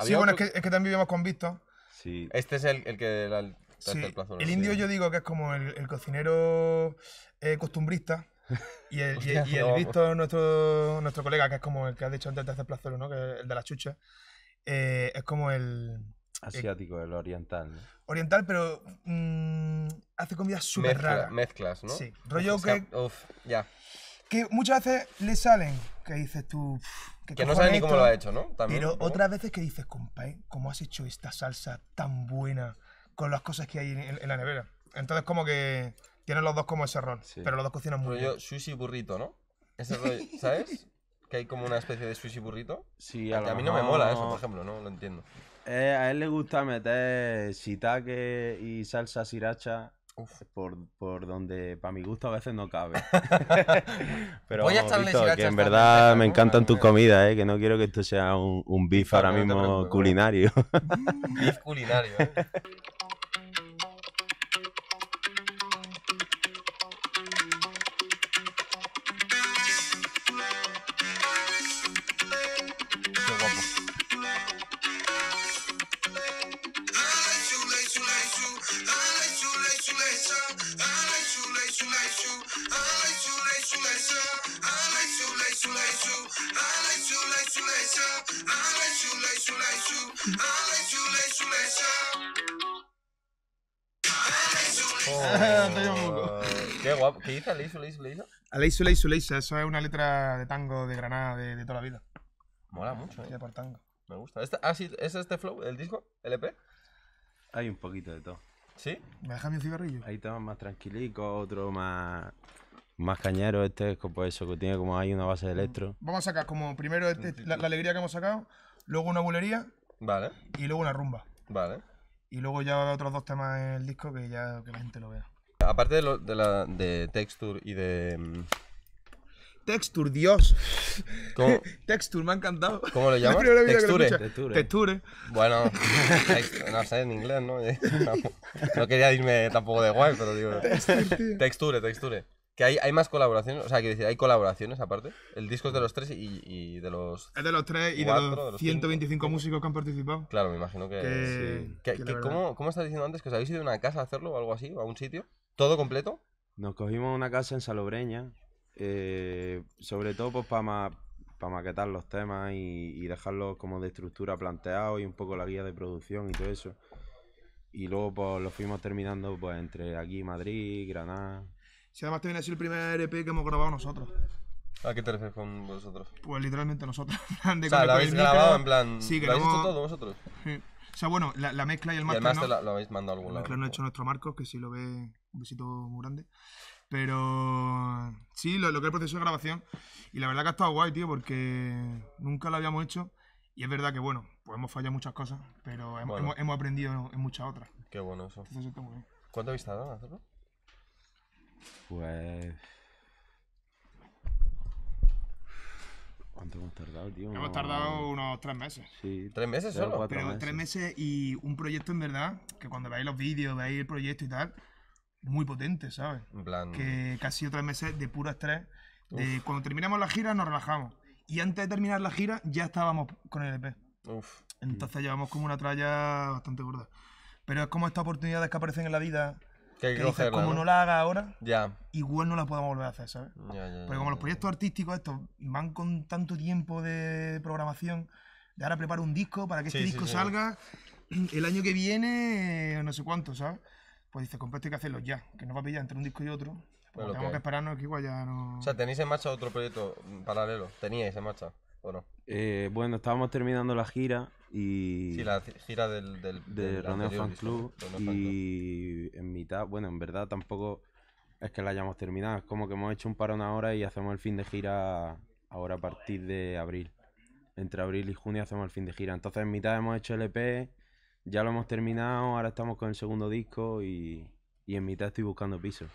sí, bueno, es, que, también vivimos con Visto. Sí. Este es el, que... el, plazo, el indio yo digo que es como el, cocinero eh, costumbrista, (laughs) Y el, Víctor, nuestro, nuestro colega, que es como el que has dicho antes de hacer plazo ¿no? Que es el de la chucha, eh, es como el... Eh, Asiático, el, oriental. Oriental, pero mm, hace comida súper rara. Mezclas, ¿no? Sí. Rollo que... Uf, ya. Que muchas veces le salen, que dices tú... Que, no sabes ni cómo lo has hecho, ¿no? También, pero otras veces que dices, compa, ¿cómo has hecho esta salsa tan buena con las cosas que hay en la nevera? Entonces como que... Tienen los dos como ese rol, pero los dos cocinan muy rollo bien. sushi burrito, ¿no? Ese rollo, ¿sabes? que hay como una especie de sushi burrito. a, mí no me mola eso, por ejemplo, no lo entiendo. Eh, a él le gusta meter shiitake y salsa sriracha Por, por, donde para mi gusto a veces no cabe. (laughs) Pero Voy a que en verdad me encantan tus comidas, ¿eh? que no quiero que esto sea un, un beef ahora mismo culinario. beef culinario. ¿eh? (laughs) A la ah, Eso es una letra de tango de Granada de, toda la vida. Mola mucho, ¿eh? Me gusta. ¿Este, ah, ¿Es este flow, el disco, el e Hay un poquito de todo. ¿Sí? ¿Me deja mi cigarrillo? Hay temas más tranquilicos, otro más... Más cañero este, es como eso, que tiene como hay una base de electro. Mm, vamos a sacar como primero este, la, alegría que hemos sacado, luego una bulería Vale. Y luego una rumba. Vale. Y luego ya otros dos temas en el disco que ya que la gente lo vea aparte de, de, la, de texture y de... Mm, texture, Dios. (laughs) texture, me ha encantado. ¿Cómo (laughs) lo llamas? Texture. Texture. Bueno, no sé en inglés, (laughs) ¿no? no quería irme tampoco de guay, pero digo. Texture, texture. Que hay, hay, más colaboraciones, o sea, quiero decir, hay colaboraciones aparte. El disco es de los tres y, de los. Es de los tres y de, los 125 músicos que han participado. Claro, me imagino que. sí. ¿cómo, ¿Cómo estás diciendo antes que os habéis ido a una casa a hacerlo o algo así, o a un sitio? ¿Todo completo? Nos cogimos una casa en Salobreña, eh, sobre todo pues para maquetar los temas y, dejarlos como de estructura planteado y un poco la guía de producción y todo eso. Y luego pues lo fuimos terminando pues entre aquí Madrid, Granada. Si además también ha sido el primer EP que hemos grabado nosotros. ¿A qué te refieres con vosotros? Pues literalmente nosotros. (laughs) o sea, lo habéis grabado en plan. Sí, ¿lo habéis hecho todo vosotros? Sí. O sea, bueno, la, mezcla y el marco Y lo, habéis mandado a algún lado. mezcla no ha hecho nuestro marco que si lo ve un besito muy grande. Pero sí, lo, que es el proceso de grabación. Y la verdad que ha estado guay, tío, porque nunca lo habíamos hecho. Y es verdad que, bueno, pues hemos fallado muchas cosas, pero hemos, aprendido en muchas otras. Qué bueno eso. ¿Cuánto habéis estado hacerlo? Pues ¿Cuánto hemos tardado, tío? Hemos tardado unos tres meses. Sí. ¿Tres meses solo? Pero tres meses y un proyecto en verdad, que cuando veáis los vídeos, veáis el proyecto y tal, muy potente, ¿sabes? En plan. Que casi tres meses de puro estrés. De cuando terminamos la gira nos relajamos. Y antes de terminar la gira ya estábamos con el EP. Uf. Entonces llevamos como una tralla bastante gorda. Pero es como estas oportunidades que aparecen en la vida que, como ¿no? la haga ahora, igual no la podemos volver a hacer, ¿sabes? Porque como los proyectos artísticos estos van con tanto tiempo de programación, de ahora preparo un disco para que este disco salga (clears throat) el año que viene, no sé cuánto, ¿sabes? Pues dices, completo hay que hacerlo ya, que no va a pillar entre un disco y otro. tenemos que, que esperarnos que igual ya no... O sea, tenéis en marcha otro proyecto paralelo, teníais en marcha. Eh, bueno, estábamos terminando la gira y... Sí, la gira del, del, de Roneo Fan Club. Y en mitad, bueno, en verdad tampoco es que la hayamos terminado. Es como que hemos hecho un parón ahora y hacemos el fin de gira ahora a partir de abril. Entre abril y junio hacemos el fin de gira. Entonces en mitad hemos hecho el EP, ya lo hemos terminado, ahora estamos con el segundo disco y y en mitad estoy buscando piso.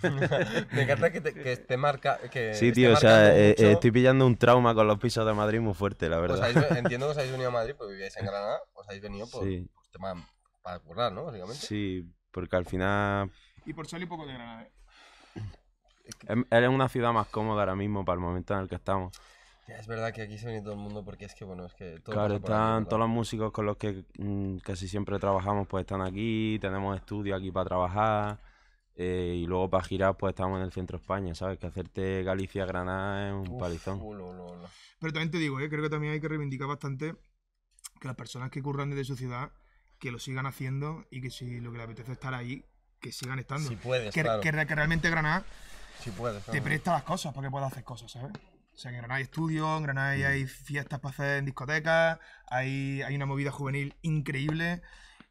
(laughs) Me encanta que te, que (laughs) te marca. Que sí, tío, o sea, eh, eh, estoy pillando un trauma con los pisos de Madrid muy fuerte, la verdad. (laughs) entiendo que os habéis venido a Madrid, pues vivíais en Granada, os habéis venido por, tema, para currar, ¿no? Básicamente. Sí, porque al final. Y por y poco de Granada. ¿eh? Em, es una ciudad más cómoda ahora mismo para el momento en el que estamos es verdad que aquí se viene todo el mundo porque es que, bueno, es que... Todo claro, están todos los músicos con los que mm, casi siempre trabajamos, pues están aquí, tenemos estudio aquí para trabajar eh, y luego para girar, pues estamos en el centro de España, ¿sabes? Que hacerte Galicia-Granada es un palizón. Uh, Pero también te digo, ¿eh? creo que también hay que reivindicar bastante que las personas que curran desde su ciudad, que lo sigan haciendo y que si lo que les apetece estar ahí, que sigan estando. Si puedes, que, que, realmente Granada si te presta las cosas para que puedas hacer cosas, ¿sabes? O sea, en Granada hay estudios, en Granada hay mm. fiestas para hacer en discotecas, hay, hay una movida juvenil increíble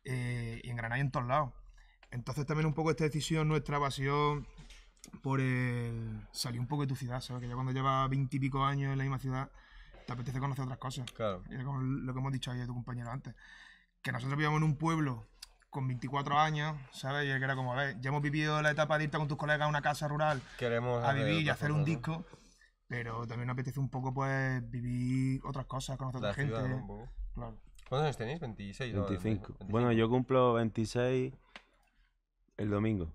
eh, y en Granada hay en todos lados. Entonces también un poco esta decisión nuestra pasión por el salir un poco de tu ciudad, ¿sabes? Que ya cuando llevas veintipico años en la misma ciudad, te apetece conocer otras cosas. Claro. Y como lo que hemos dicho ayer tu compañero antes. Que nosotros vivíamos en un pueblo con 24 años, ¿sabes? Y era como, a ver, ya hemos vivido la etapa de irte con tus colegas a una casa rural Queremos a vivir y hacer un disco. Pero también me apetece un poco pues vivir otras cosas, conocer otra gente. Claro. ¿Cuántos años tenéis? 26. 25. Bueno, yo cumplo 26 el domingo.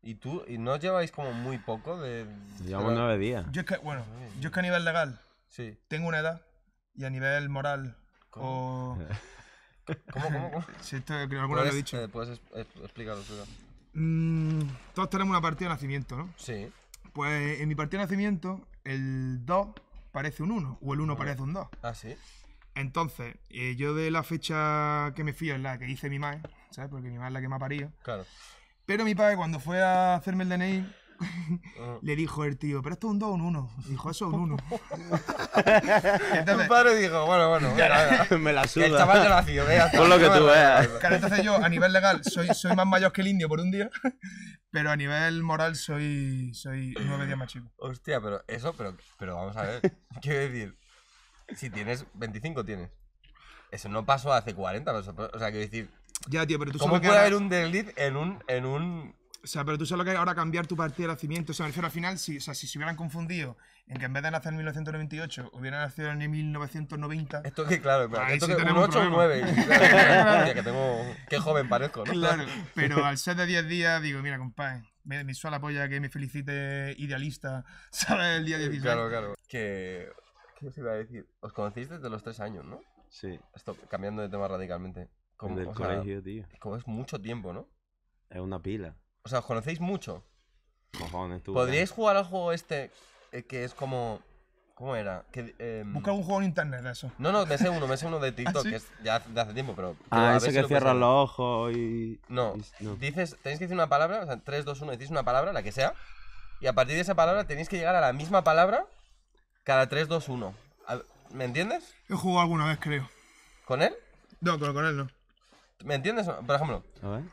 ¿Y tú? ¿Y no lleváis como muy poco de...? Llevamos nueve días. Yo es que, bueno, yo es que a nivel legal sí. tengo una edad y a nivel moral ¿Cómo? o... (laughs) ¿Cómo, cómo, cómo? Si (laughs) esto alguna vez lo he dicho. Eh, puedes explicarlo, tú. Mm, todos tenemos una partida de nacimiento, ¿no? Sí. Pues en mi partida de nacimiento el 2 parece un 1 o el 1 parece un 2. Ah, sí. Entonces, eh, yo de la fecha que me fío es la que hice mi madre, ¿sabes? Porque mi madre es la que me ha parido. Claro. Pero mi padre, cuando fue a hacerme el DNI, Ah. Le dijo el tío, pero esto es un 2 o un 1. Dijo, eso es un 1. (laughs) entonces, padre dijo, bueno, bueno, (laughs) me la suda. El chaval ya vea. Con lo que tú veas. entonces yo, a nivel legal, soy, soy más mayor que el indio por un día, (laughs) pero a nivel moral soy, soy nueve días más chico. Hostia, pero eso, pero, pero vamos a ver. Quiero decir, si tienes 25 tienes. Eso no pasó hace 40, o sea, quiero decir... Ya, tío, pero tú ¿Cómo puede haber un desliz en un, en un o sea, pero tú sabes lo que es ahora cambiar tu partida de nacimiento. O sea, al final, si, si se hubieran confundido en que en vez de nacer en 1998, hubieran nacido en 1990. Esto que, claro, esto que tenemos un 8 o 9. que, tengo, qué joven parezco, ¿no? Claro, pero al ser de 10 días, digo, mira, compadre, me, me suela polla que me felicite idealista, (laughs) ¿sabes? El día 16. Claro, claro. ¿Qué os iba a decir? Os conocéis desde los 3 años, ¿no? Sí. Esto, cambiando de tema radicalmente. Como, el colegio, tío. Como es mucho tiempo, ¿no? Es una pila. O sea, os conocéis mucho. ¿Podríais eh. jugar al juego este eh, que es como. ¿Cómo era? Que, em, Busca un juego en internet de eso. No, no, me sé uno, me sé uno de (laughs) TikTok, ¿Ah, que es ya de hace tiempo, pero. Ah, ese que cierras los ojos y. No, dices, tenéis que decir una palabra, o sea, 3, 2, 1, decís una palabra, la que sea, y a partir de esa palabra tenéis que llegar a la misma palabra cada 3, 2, 1. ¿Me entiendes? He jugado alguna vez, creo. ¿Con él? No, pero con él no. ¿Me entiendes? Por ejemplo, A ver.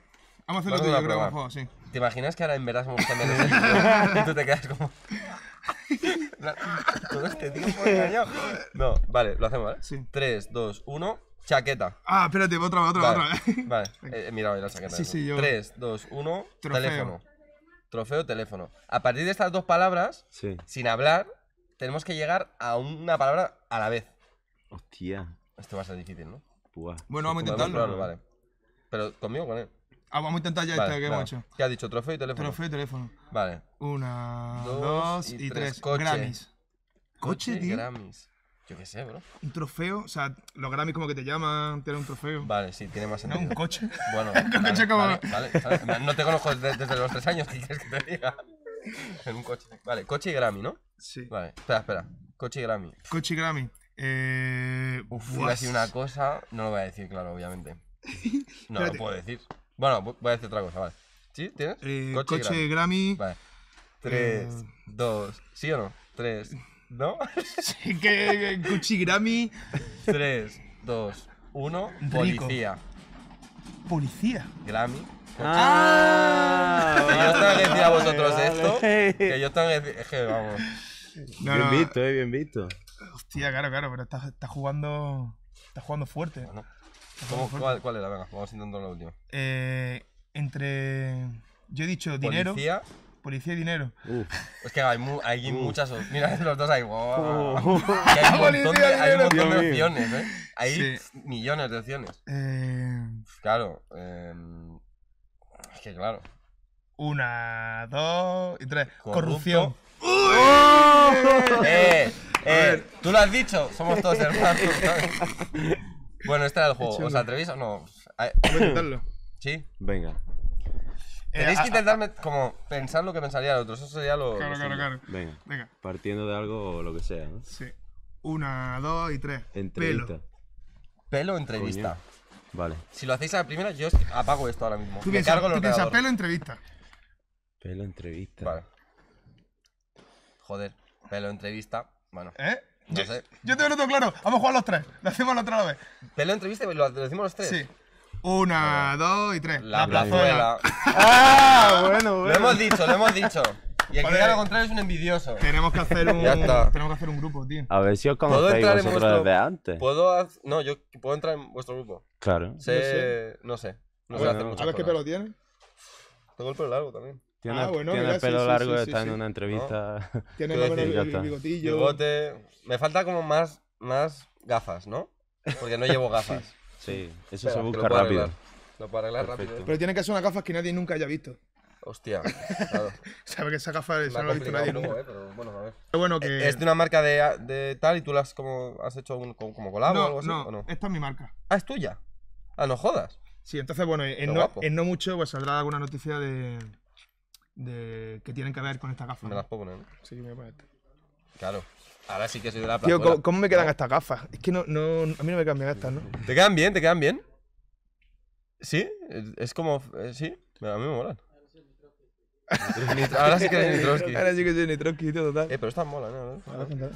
Vamos a hacerlo tú yo, creo, sí. ¿Te imaginas que ahora en verdad somos cambiando (laughs) y tú te quedas como... (laughs) Todo este tiempo engañado. No, vale, lo hacemos, ¿vale? Sí. 3, 2, 1, chaqueta. Ah, espérate, otra, otra, vale, otra. (laughs) Vale, eh, mira, la chaqueta. Sí, sí, yo. 3, 2, 1, trofeo. teléfono. Trofeo, teléfono. A partir de estas dos palabras, sin hablar, tenemos que llegar a una palabra a la vez. Hostia. Esto va a ser difícil, ¿no? Bueno, vamos a intentarlo. Vale. Pero conmigo con él. Ah, vamos a intentar ya este que hemos hecho. ¿Qué has dicho? ¿Trofeo y teléfono? Trofeo y teléfono. Vale. Una, dos, y, tres. tres. Coche. Grammys. Coche, tío. Grammys. Yo qué sé, bro. Un trofeo, o sea, los Grammys como que te llaman, te un trofeo. Vale, sí, tiene más sentido. (laughs) (laughs) un coche. Bueno, un coche como... Vale, no te conozco desde, los tres años, (laughs) quieres que te diga? en un coche. Vale, coche y Grammy, ¿no? Sí. Vale, espera, espera. Coche y Grammy. Coche y Grammy. Eh... Uf, a decir una cosa, no lo voy a decir, claro, obviamente. No lo puedo decir. Bueno, voy a decir otra cosa, vale. ¿Sí? ¿Tienes? Eh, coche, Grammy. Grammy. Vale. Tres, eh, dos… ¿sí o no? Tres… ¿no? (laughs) Sí, que coche Grammy. Tres, dos, uno… policía. ¿Policía? Grammy. Ah, que yo os tengo que decir a vosotros esto. Que yo tengo que decir. Es que vamos. bien visto, eh, bien visto. Hostia, claro, claro, pero estás está jugando. Estás jugando fuerte cuál, es era? Venga, vamos intentando la última. Eh, entre. Yo he dicho dinero. Policía. Policía y dinero. Es que hay, muchas opciones. Mira, (laughs) los dos hay. Wow. hay, un montón de, hay opciones, ¿eh? Hay millones de opciones. Eh... Claro. Eh... Es que claro. Una, dos y tres. Corrupción. ¡Uy! ¡Oh! ¡Eh! eh, Tú lo has dicho. Somos todos hermanos. Bueno, este era el juego. ¿Os atrevéis o no? voy a intentarlo. (laughs) ¿Sí? Venga, Tenéis eh, que intentarme como pensar lo que pensaría el otro. Eso sería lo. Claro, claro, claro. venga. Venga, Partiendo de algo o lo que sea, ¿no? sí. Una, dos y tres. Entrevista. Pelo. Pelo entrevista. Vale. Si lo hacéis a la primera, yo apago esto ahora mismo. Tú cargo pelo, entrevista. Pelo entrevista. Vale. Joder, pelo entrevista. Bueno, ¿Eh? Yo te lo tengo claro. Vamos a jugar los tres. Lo hacemos la otra vez. ¿Te lo entreviste? lo, decimos los tres? Sí. Una, dos y tres. La, plazuela. (laughs) ¡Ah! Bueno, bueno. Lo hemos dicho, lo hemos dicho. Y aquí, que lo contrario es un envidioso. Tenemos que hacer (laughs) un, tenemos que hacer un grupo, tío. A ver si os ¿Puedo conocéis en desde antes. ¿Puedo No, yo puedo entrar en vuestro grupo. Claro. Sé... No sé. No sé hacer ¿Sabes qué pelo tiene? Tengo el pelo largo también. Tiene, ah, el pelo largo, de estar (laughs) (laughs) está en una entrevista. Tiene el, el, el, bigotillo. Me falta como más, más gafas, ¿no? Porque no llevo (laughs) gafas. sí, eso se busca rápido. Lo para arreglar rápido. Pero tiene que ser una gafas que nadie nunca haya visto. Hostia, Sabes que esa gafa no la ha visto nadie nunca. ¿eh? pero bueno, a ver. Eh, es de una marca de, de, tal y tú la has, como, has hecho como colado o algo así. No, no, esta es mi marca. Ah, es tuya. Ah, no jodas. Sí, entonces bueno, en, no, en no, mucho pues saldrá alguna noticia de, de, que tienen que ver con estas gafas. Me las puedo ¿no? Sí, me voy Claro. Ahora sí que soy de la Tío, ¿cómo, me quedan estas gafas? Es que no, no, a mí no me cambian estas, ¿no? ¿Te quedan bien? ¿Te quedan bien? ¿Sí? Es como... Eh, sí, a mí me molan. Ahora sí que eres (laughs) Nitroski. Ahora sí que soy Nitroski, tío, total. Eh, pero estas molan, ¿no? ¿eh?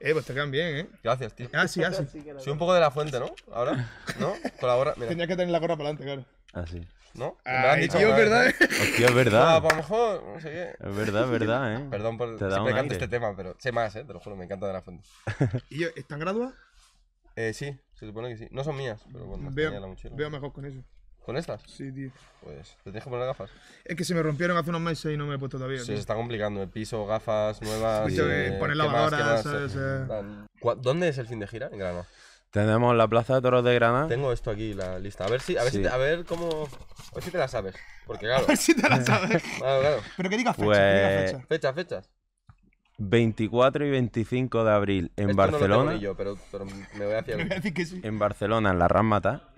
eh, pues te quedan bien, ¿eh? Gracias, tío. Ah, sí, ah, sí. Soy un poco de la fuente, ¿no? Ahora, ¿no? la Mira. Tenías que tener la gorra para adelante, claro. Ah, sí. ¿no? Me han dicho ¿verdad? Hostia, es verdad. A lo mejor, no sé qué. Es verdad, es verdad, ¿eh? Perdón por te siempre este tema, pero sé más, ¿eh? Te lo juro, me encanta de la fuente. (laughs) ¿Y están graduadas? Eh, sí, se supone que sí. No son mías, pero bueno, veo, la mochila. Veo mejor con eso. ¿Con estas? Sí, tío. Pues, ¿te dejo que poner gafas? Es que se me rompieron hace unos meses y no me he puesto todavía. Sí, Se está complicando. El piso, gafas nuevas. Sí, eh, eh, poner eh. ¿Dónde es el fin de gira? En Granada. Tenemos la Plaza de Toros de Granada. Tengo esto aquí, la lista. A ver si, a ver, si te, a ver cómo. A ver si te la sabes. Porque claro. (laughs) A ver si te la sabes. claro, claro. Pero que digas pues fecha, fecha. Fechas, fechas. 24 y 25 de abril en Barcelona. pero, me voy (laughs) En Barcelona, en la Ramata.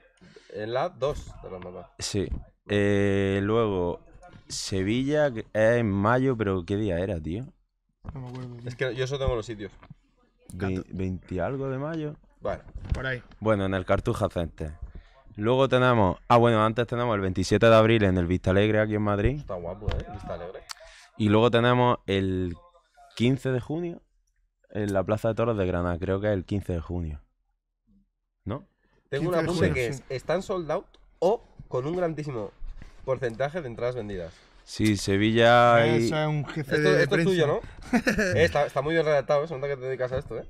En la 2 de Ramata. Sí. Eh, luego, Sevilla es en mayo, pero ¿qué día era, tío? No me acuerdo. Es que yo solo tengo los sitios. 20, 20 algo de mayo. Bueno, Bueno, en el Cartuja Center. Luego tenemos. Ah, bueno, antes tenemos el 27 de abril en el Vista Alegre aquí en Madrid. Está guapo, ¿eh? Vista Alegre. Y luego tenemos el 15 de junio en la Plaza de Toros de Granada. Creo que es el 15 de junio. ¿No? Tengo una apunte que es: están sold out o con un grandísimo porcentaje de entradas vendidas. Sí, Sevilla. Ah, y... Eso es un jefe esto, de. Esto es tuyo, ¿no? (laughs) Eh, está, muy bien redactado, eso nota que te dedicas a esto, ¿eh?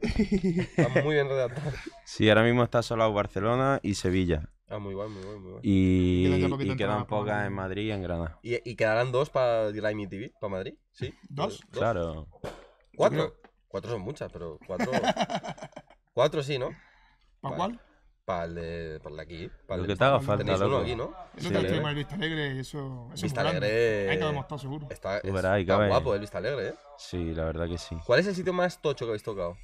Está muy bien redactado. Sí, ahora mismo está solo Barcelona y Sevilla. Ah, muy bueno, muy bueno, muy guay. Y, quedan pocas en Madrid y en Granada. ¿Y, y quedarán dos para Grimy TV? ¿Para Madrid? ¿Sí? ¿Dos? Claro. ¿Cuatro? Cuatro son muchas, pero cuatro. (laughs) cuatro sí, ¿no? ¿Para cuál? para el de, para el de aquí. Para Lo que te haga aquí, ¿no? Sí, el tema Vista Alegre, eso, eso Vista Alegre. Ahí estamos hemos seguro. Está, es, guapo el ¿eh? Vista Alegre, ¿eh? Sí, la verdad que sí. ¿Cuál es el sitio más tocho que habéis tocado?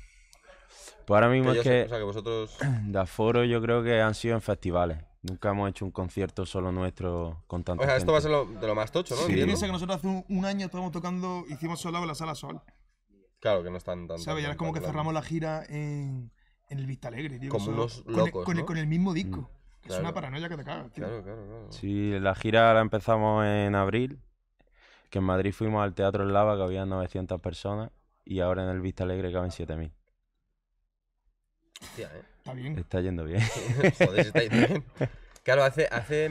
Pues ahora mismo que es que, o que vosotros... (clears throat) de aforo yo creo que han sido en festivales. Nunca hemos hecho un concierto solo nuestro con tanto O sea, esto va a ser lo, de lo más tocho, ¿no? Sí. Piensa que nosotros hace un, año estábamos tocando, hicimos solo en la Sala Sol. Claro, que no están tan... ¿Sabes? Y ahora es como que cerramos la gira en, en el Vista Alegre, tío. con, el, mismo disco. Mm. que Es una paranoia que te cagas, tío. Claro, claro, claro. Sí, la gira la empezamos en abril, que en Madrid fuimos al Teatro en Lava, que había 900 personas, y ahora en el Vista Alegre caben 7000. Hostia, eh. Está bien. Está yendo bien. (laughs) Joder, está yendo bien. (laughs) Claro, hace, hace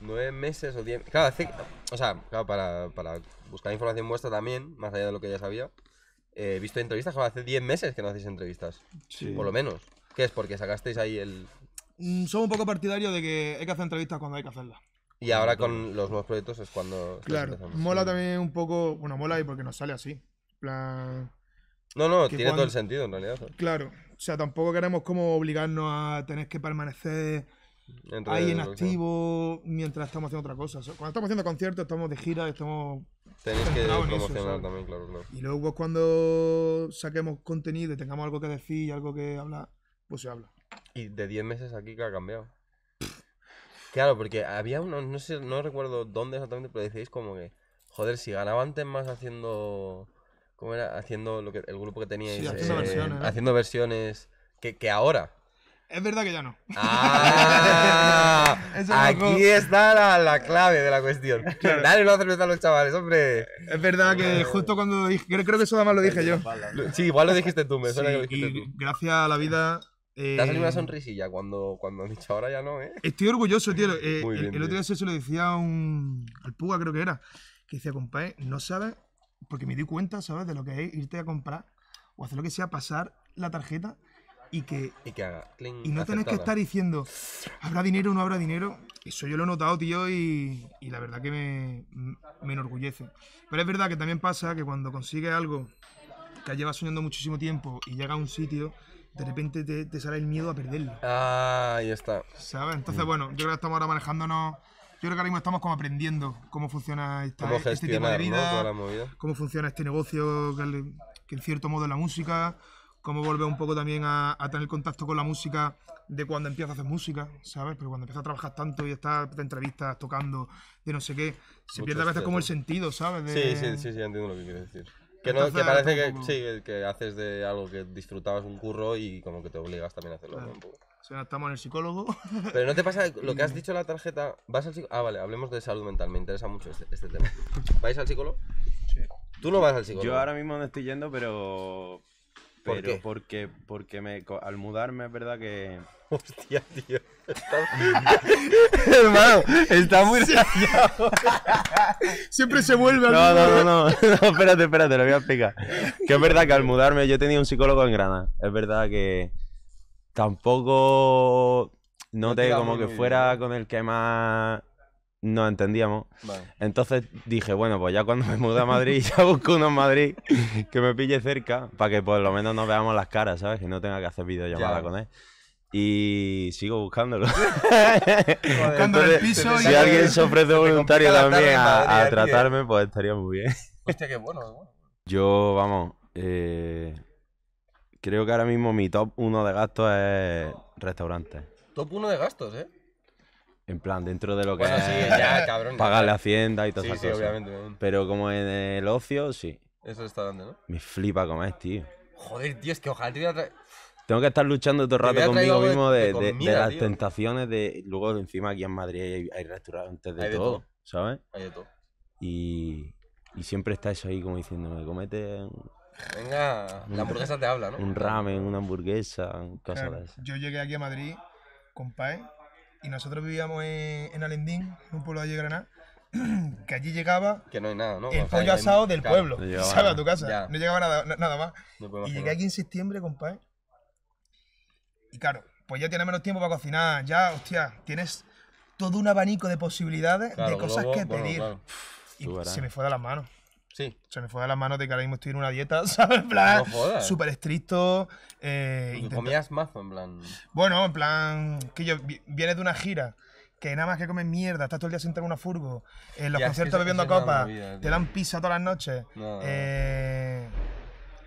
nueve meses o diez. Claro, O sea, claro, para, para buscar información vuestra también, más allá de lo que ya sabía he eh, visto entrevistas, hace 10 meses que no hacéis entrevistas. Sí. Por lo menos. ¿Qué es? Porque sacasteis ahí el. Somos mm, soy un poco partidario de que hay que hacer entrevistas cuando hay que hacerlas. Y ahora con los nuevos proyectos es cuando. Claro, mola mm. también un poco. Bueno, mola y porque nos sale así. plan. No, no, tiene todo el sentido en realidad. Claro, o sea, tampoco queremos como obligarnos a tener que permanecer ahí en activo mientras estamos haciendo otra cosa. Cuando estamos haciendo conciertos, estamos de gira, estamos Tenéis que promocionar también, claro, claro. Y luego cuando saquemos contenido y tengamos algo que decir y algo que hablar, pues se habla. Y de 10 meses aquí que ha cambiado. claro, porque había uno, no sé, no recuerdo dónde exactamente, pero decís como que, joder, si ganaba antes más haciendo... ¿Cómo era? Haciendo lo que, el grupo que teníais. Sí, haciendo eh, versiones. Haciendo versiones que ahora. Es verdad que ya no. (laughs) Ah, (laughs) aquí está la, la, clave de la cuestión. Dale una cerveza a los chavales, hombre. Es verdad que justo cuando dije, creo, que eso además lo dije yo. Sí, igual lo dijiste tú, me suena que lo dijiste y Gracias a la vida. Te has salido una eh, sonrisilla cuando, cuando han dicho ahora ya no, ¿eh? Estoy orgulloso, tío. Eh, Muy el, bien, el, otro día se lo decía a un. al Puga, creo que era. Que decía, compadre, no sabes. Porque me di cuenta, ¿sabes? De lo que es irte a comprar o hacer lo que sea, pasar la tarjeta y que, y, que haga y no tenés que estar diciendo, ¿habrá dinero o no habrá dinero? Eso yo lo he notado, tío, y, y la verdad que me, me, enorgullece. Pero es verdad que también pasa que cuando consigues algo que llevas soñando muchísimo tiempo y llega a un sitio, de repente te, te sale el miedo a perderlo. Ah, ahí está. ¿Sabes? Entonces, mm. bueno, yo creo que estamos ahora manejándonos yo creo que ahora mismo estamos como aprendiendo cómo funciona esta, este tipo de vida, cómo funciona este negocio que, en cierto modo es la música, cómo volver un poco también a, tener contacto con la música de cuando empiezas a hacer música, ¿sabes? Pero cuando empiezas a trabajar tanto y estás de entrevistas, tocando, de no sé qué, se pierde a veces como el sentido, ¿sabes? Sí, sí, sí, entiendo lo que quieres decir. Que, no, parece que, haces de algo que disfrutabas un curro y como que te obligas también a hacerlo. O sea, estamos en el psicólogo. (laughs) Pero no te pasa lo que has dicho en la tarjeta. ¿Vas al psicólogo? Ah, vale, hablemos de salud mental. Me interesa mucho este, este tema. (laughs) ¿Vais al psicólogo? Sí. ¿Tú no vas al psicólogo? Yo ahora mismo no estoy yendo, pero pero porque porque me al mudarme es verdad que (laughs) hostia tío (laughs) hermano está muy rayado (laughs) siempre se vuelve no, no, no no no espérate espérate lo voy a explicar que es verdad que al mudarme yo tenía un psicólogo en Granada es verdad que tampoco noté como que fuera con el que más no entendíamos. Entonces dije, bueno, pues ya cuando me mude a Madrid, (laughs) ya busco uno en Madrid que me pille cerca para que por lo menos nos veamos las caras, ¿sabes? Que no tenga que hacer videollamada con él. Y sigo buscándolo. (laughs) (laughs) si alguien se ofrece voluntario también a, tratarme, pues estaría muy bien. Hostia, qué bueno, Yo, vamos, eh, creo que ahora mismo mi top uno de gastos es restaurante Top uno de gastos, ¿eh? En plan, dentro de lo que es ya, cabrón, pagarle Hacienda y todo sí, sí, Obviamente, Pero como en el ocio, sí. Eso está dando, ¿no? Me flipa comer, tío. Joder, tío, es que ojalá te hubiera Tengo que estar luchando todo el rato conmigo mismo de, las tentaciones de... Luego, encima, aquí en Madrid hay, restaurantes de, todo, ¿sabes? Hay de todo. Y, y siempre está eso ahí como diciéndome, comete... Venga, la hamburguesa te habla, ¿no? Un ramen, una hamburguesa, cosas de esas. Yo llegué aquí a Madrid con Pae y nosotros vivíamos en, en Alendín, un pueblo allí de Granada, (clears throat) que allí llegaba el pollo asado del pueblo, no A tu casa, no llegaba nada, más. y llegué aquí en septiembre, compadre. Y claro, pues ya tienes menos tiempo para cocinar, ya, hostia, tienes todo un abanico de posibilidades, de cosas que pedir. Y se me fue de las manos. Sí. Se me fue de las manos de que ahora mismo estoy en una dieta, (laughs) ¿sabes? En plan, súper estricto. Eh, comías mazo, en plan. Bueno, en plan, que yo vienes de una gira que nada más que comes mierda, estás todo el día sentado en una furgo, en los conciertos bebiendo copas, te dan pizza todas las noches. eh,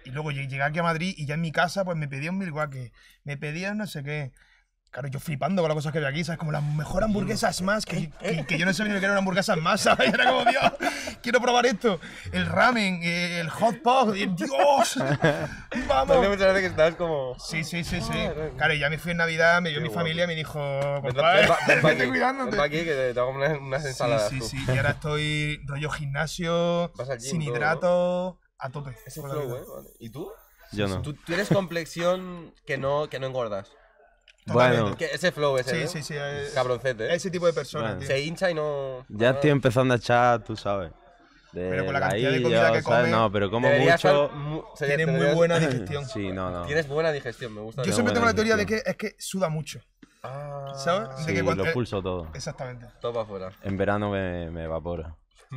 y luego llegué aquí a Madrid y ya en mi casa pues me pedían mil guaques, me pedían no sé qué. Claro, yo flipando con las cosas que veo aquí, ¿sabes? Como las mejores hamburguesas más, ¿Eh? que, que, yo no sabía ni que era una hamburguesa más, ¿sabes? Era como, Dios, quiero probar esto. El ramen, eh, el hot pot, eh, Dios, vamos. muchas que estás como... Sí, sí, sí, sí. Claro, y ya me fui en Navidad, me vio mi familia y me dijo, compadre, vete cuidándote. aquí que te, hago unas, ensaladas. Sí, sí, sí. Y ahora estoy rollo gimnasio, sin hidrato, a tope. ¿Y tú? Yo no. Tú, tienes complexión que no, que no engordas. Bueno. ese flow, ese. Es, Cabroncete. Ese tipo de persona, Se hincha y no. Ya estoy empezando a echar, tú sabes. De pero con la cantidad de comida que No, pero como mucho. Tiene muy buena (laughs) digestión. sí, no, no. Tienes buena digestión, me gusta. Yo siempre tengo la teoría de que es que suda mucho. Ah, ¿Sabes? sí, lo pulso todo. Exactamente. Todo para afuera. En verano me, me evapora. (laughs)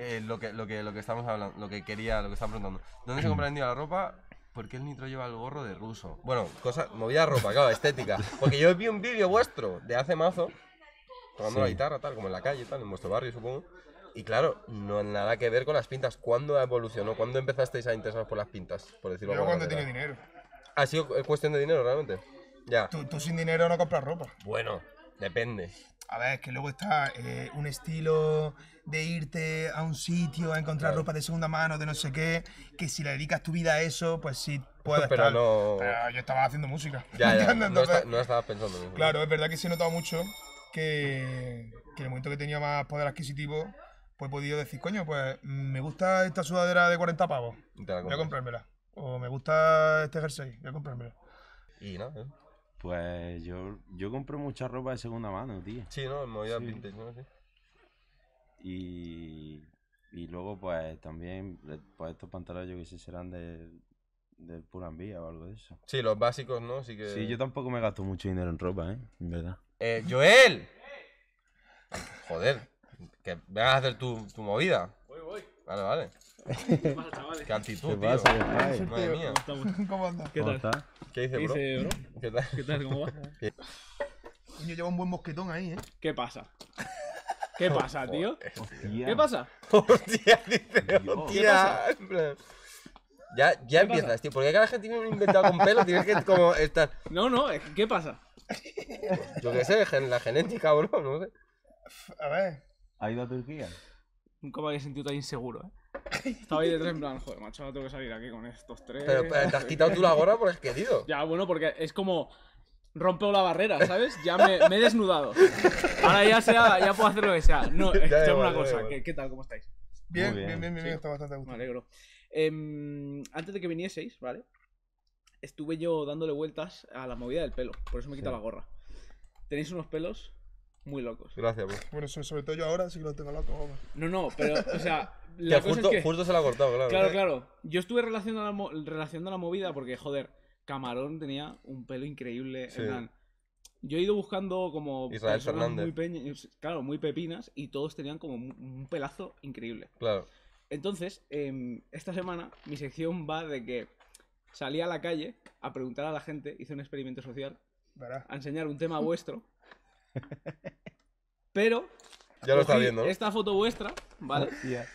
Eh, lo, que, lo, que, lo que estamos hablando, lo que quería, lo que están preguntando. ¿Dónde se mm. compra día la ropa? ¿por qué el Nitro lleva el gorro de ruso? Bueno, cosa, movida ropa, claro, estética. Porque yo vi un vídeo vuestro de hace mazo, tocando la guitarra, tal, como en la calle, tal, en vuestro barrio, supongo. Y claro, no nada que ver con las pintas. ¿Cuándo evolucionó? ¿Cuándo empezasteis a interesaros por las pintas? Por decirlo Yo cuando tiene dinero. Ha sido eh, cuestión de dinero, realmente. Ya. tú sin dinero no compras ropa. Bueno, depende. A ver, que luego está eh, un estilo de irte a un sitio a encontrar ropa de segunda mano, de no sé qué, que si le dedicas tu vida a eso, pues sí puedes. Pero estar. no. Pero yo estaba haciendo música. Ya, ya. (laughs) no, estaba pensando en eso. Claro, es verdad que se notado mucho que, en el momento que tenía más poder adquisitivo, pues he podido decir, coño, pues mm, me gusta esta sudadera de 40 pavos, voy a comprármela. O me gusta este jersey, voy a comprármelo. Y nada, no, ¿eh? Pues yo, yo compro mucha ropa de segunda mano, tío. Sí, ¿no? En movidas sí. ¿no? Sí. Y, y luego, pues también, pues, pues estos pantalones, yo que sé, serán de del envía o algo de eso. Sí, los básicos, ¿no? sí que... Sí, yo tampoco me gasto mucho dinero en ropa, ¿eh? En verdad. ¡Eh, Joel! Joder, que vengas a hacer tu, tu movida. Voy, voy. Vale, vale. ¿Qué pasa, chavales? Qué actitud, ¿Qué tío. Pasa, Madre mía. (laughs) ¿Cómo, andas? ¿Qué tal? ¿Qué dice, bro? ¿Qué dice, bro? (laughs) ¿Qué tal? ¿Qué tal? ¿Cómo va? (laughs) Coño, lleva un buen mosquetón ahí, ¿eh? ¿Qué pasa? ¿Qué pasa, tío? ¿Qué pasa? Hostia, hostia. Ya, ya empiezas, pasa? tío. Porque cada gente tiene un inventado con pelo, tienes que como estar. No, no, ¿qué pasa? Yo qué sé, la genética, bro, no sé. A ver. ¿Ha ido a Turquía? Nunca me he sentido tan inseguro, ¿eh? Estaba ahí detrás en plan, joder, macho, tengo que salir aquí con estos tres. Pero, te has quitado tú la gorra por el querido. Ya, bueno, porque es como rompo la barrera, ¿sabes? Ya me, he desnudado. Ahora ya sea, ya puedo hacer lo que sea. No, (laughs) es una cosa. ¿Qué, tal? ¿Cómo estáis? Bien, bien, bien, bien, bien, está bastante gusto. Me alegro. Em, antes de que vinieseis, ¿vale? Estuve yo dándole vueltas a la movida del pelo. Por eso me he quitado la gorra. Tenéis unos pelos muy locos. Gracias, pues. Bueno, sobre todo yo ahora sí que lo tengo loco. No, no, pero, o sea. (laughs) justo, que, se lo ha cortado, claro. Claro, ¿eh? claro. Yo estuve relacionando la, relacionando la movida porque, joder, Camarón tenía un pelo increíble. yo he ido buscando como. Israel Muy pues, claro, muy pepinas y todos tenían como un pelazo increíble. Claro. Entonces, em, esta semana mi sección va de que salí a la calle a preguntar a la gente, hice un experimento social, a enseñar un tema vuestro. (laughs) Pero. Esta foto vuestra, ¿vale? Ya.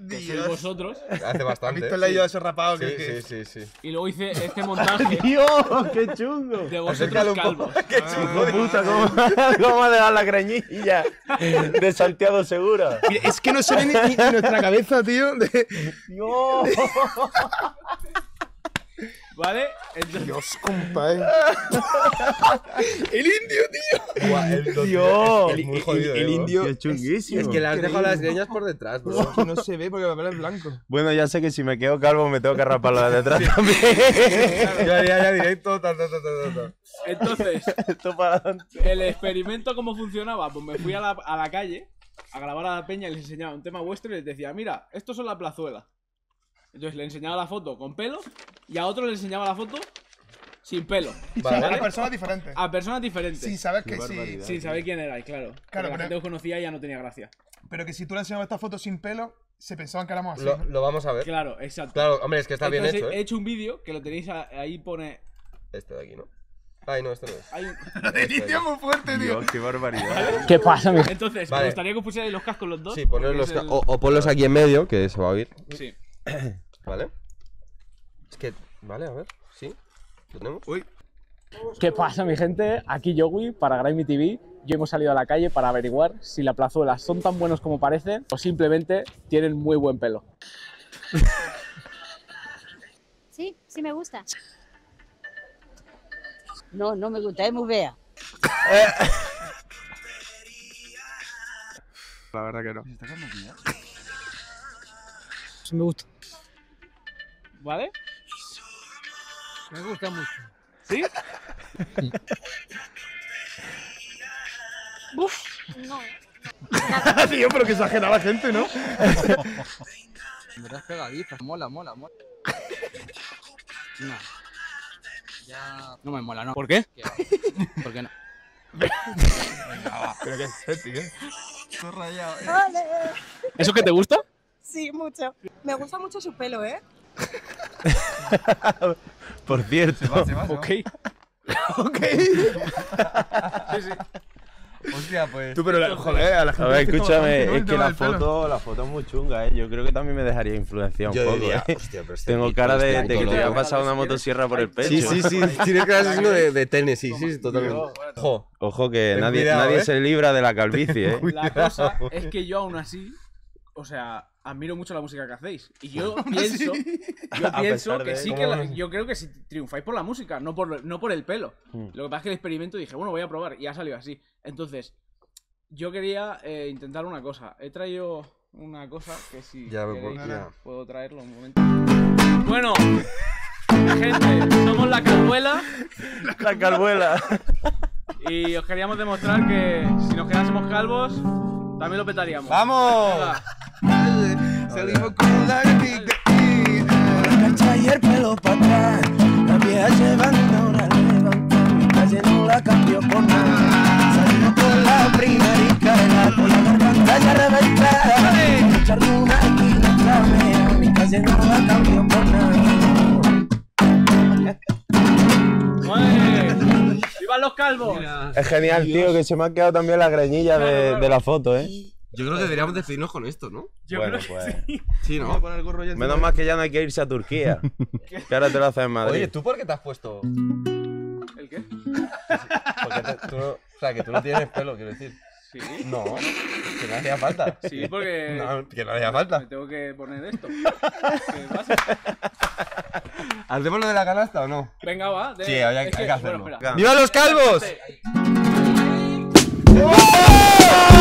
de vosotros. Hace (laughs) bastante. Visto el sí. de sí, que, sí, sí, sí, Y luego hice este (laughs) montaje. ¡Dios! ¡Qué chungo! De vosotros calvos. (laughs) ¡Qué chungo! Ah, puta, ¿cómo, ¿Cómo, ha dejado la creñilla. de Santiago Segura? es que no se ve ni, en nuestra cabeza, tío. ¡Dios! ¿Vale? Entonces... Dios, compadre. Eh. (laughs) el indio, tío. ¡Guau, el indio! El, el, eh, indio. Es, que las dejo las greñas por detrás, bro. (laughs) no se ve porque la papel es blanco. Bueno, ya sé que si me quedo calvo me tengo que rapar la de detrás (laughs) también. Yo ya, ya, directo. Entonces, Esto para el experimento, ¿cómo funcionaba? Pues me fui a la, a la calle a grabar a la peña y les enseñaba un tema vuestro y les decía, mira, estos son la plazuela. Entonces le enseñaba la foto con pelo y a otro le enseñaba la foto sin pelo. Vale. A personas diferentes. A personas diferentes. Sin saber que sí. Sin saber quién era claro. Claro, Porque la pero... conocía y ya no tenía gracia. Pero que si tú le enseñabas esta foto sin pelo, se pensaban que éramos así. Lo, vamos a ver. Claro, exacto. Claro, hombre, es que está bien hecho. ¿eh? He hecho un vídeo que lo tenéis ahí, pone. Este de aquí, ¿no? Ay, no, este no es. Ay, este (laughs) muy fuerte, tío. Dios, qué barbaridad. ¿Qué pasa, mi? Entonces, me gustaría que os pusierais los cascos los dos. Sí, los o, o ponlos aquí en medio, que se va a oír. Sí. (coughs) ¿Vale? Es que, vale, a ver, sí, lo tenemos. Uy. ¿Qué pasa, mi gente? Aquí Yogui para Grimy TV. Yo hemos salido a la calle para averiguar si la plazuelas son tan buenos como parecen o simplemente tienen muy buen pelo. (laughs) Sí, sí me gusta. No, no me gusta, es muy fea. (laughs) La verdad que no. me gusta. ¿Vale? Me gusta mucho. ¿Sí? (laughs) Uf, no. Tío, (laughs) pero que exagera la gente, ¿no? En (laughs) verdad es pegadiza. Mola, mola, mola. No. Ya... No me mola, ¿no? ¿Por qué? ¿Por qué no? Venga, va. ¿Pero qué es, tío? ¿eh? Estoy rayado. Eh. ¿Eso que te gusta? Sí, mucho. Me gusta mucho su pelo, ¿eh? (laughs) Por cierto. va, Ok. (laughs) ok. sí, sí. Hostia, pues. joder, a ver, escúchame, es que la foto, la foto es muy chunga, ¿eh? Yo creo que también me dejaría influenciar un poco, ¿eh? hostia, pero este Tengo cara de, que te ha pasado una motosierra por el pecho. Sí, sí, sí. (laughs) Tiene cara de, de tenis, sí, sí, totalmente. Ojo. Ojo que nadie, nadie ¿eh? se libra de la calvicie, ¿eh? La cosa es que yo aún así o sea, admiro mucho la música que hacéis. Y yo (laughs) pienso, yo (laughs) pienso que sí que yo creo que si triunfáis por la música, no por, el pelo. Hmm. Lo que pasa es que el experimento dije, bueno, voy a probar y ha salido así. Entonces, yo quería eh, intentar una cosa. He traído una cosa que si ya queréis, puedo traerlo un momento. Bueno, gente, somos la calvuela. La calvuela. Y os queríamos demostrar que si nos quedásemos calvos, también lo petaríamos. ¡Vamos! Salimos con la de La cancha y el pelo para atrás. La vieja llevando ahora levanta. Mi calle no la cambió por nada. Salimos con la primerica la con la garganta ya Echarle la Mi calle no la cambió por nada. ¡Viva los calvos! Es genial, tío, que se me ha quedado también la greñilla de, de la foto, ¿eh? Yo creo que deberíamos decidirnos con esto, ¿no? Yo creo que pues. sí. ¿no? Menos mal que ya no hay que irse a Turquía. (laughs) que ahora te lo haces en Madrid. Oye, ¿tú por qué te has puesto...? ¿El qué? Porque tú, o sea, que tú no tienes pelo, quiero decir. Sí. No, que no hacía falta. Sí, porque... No, que no hacía falta. Me tengo que poner esto. (laughs) ¿Qué pasa? ¿Hacemos lo de la canasta o no? Venga, va. Sí, hay, que, hacerlo. ¡Viva los calvos! ¡Oh!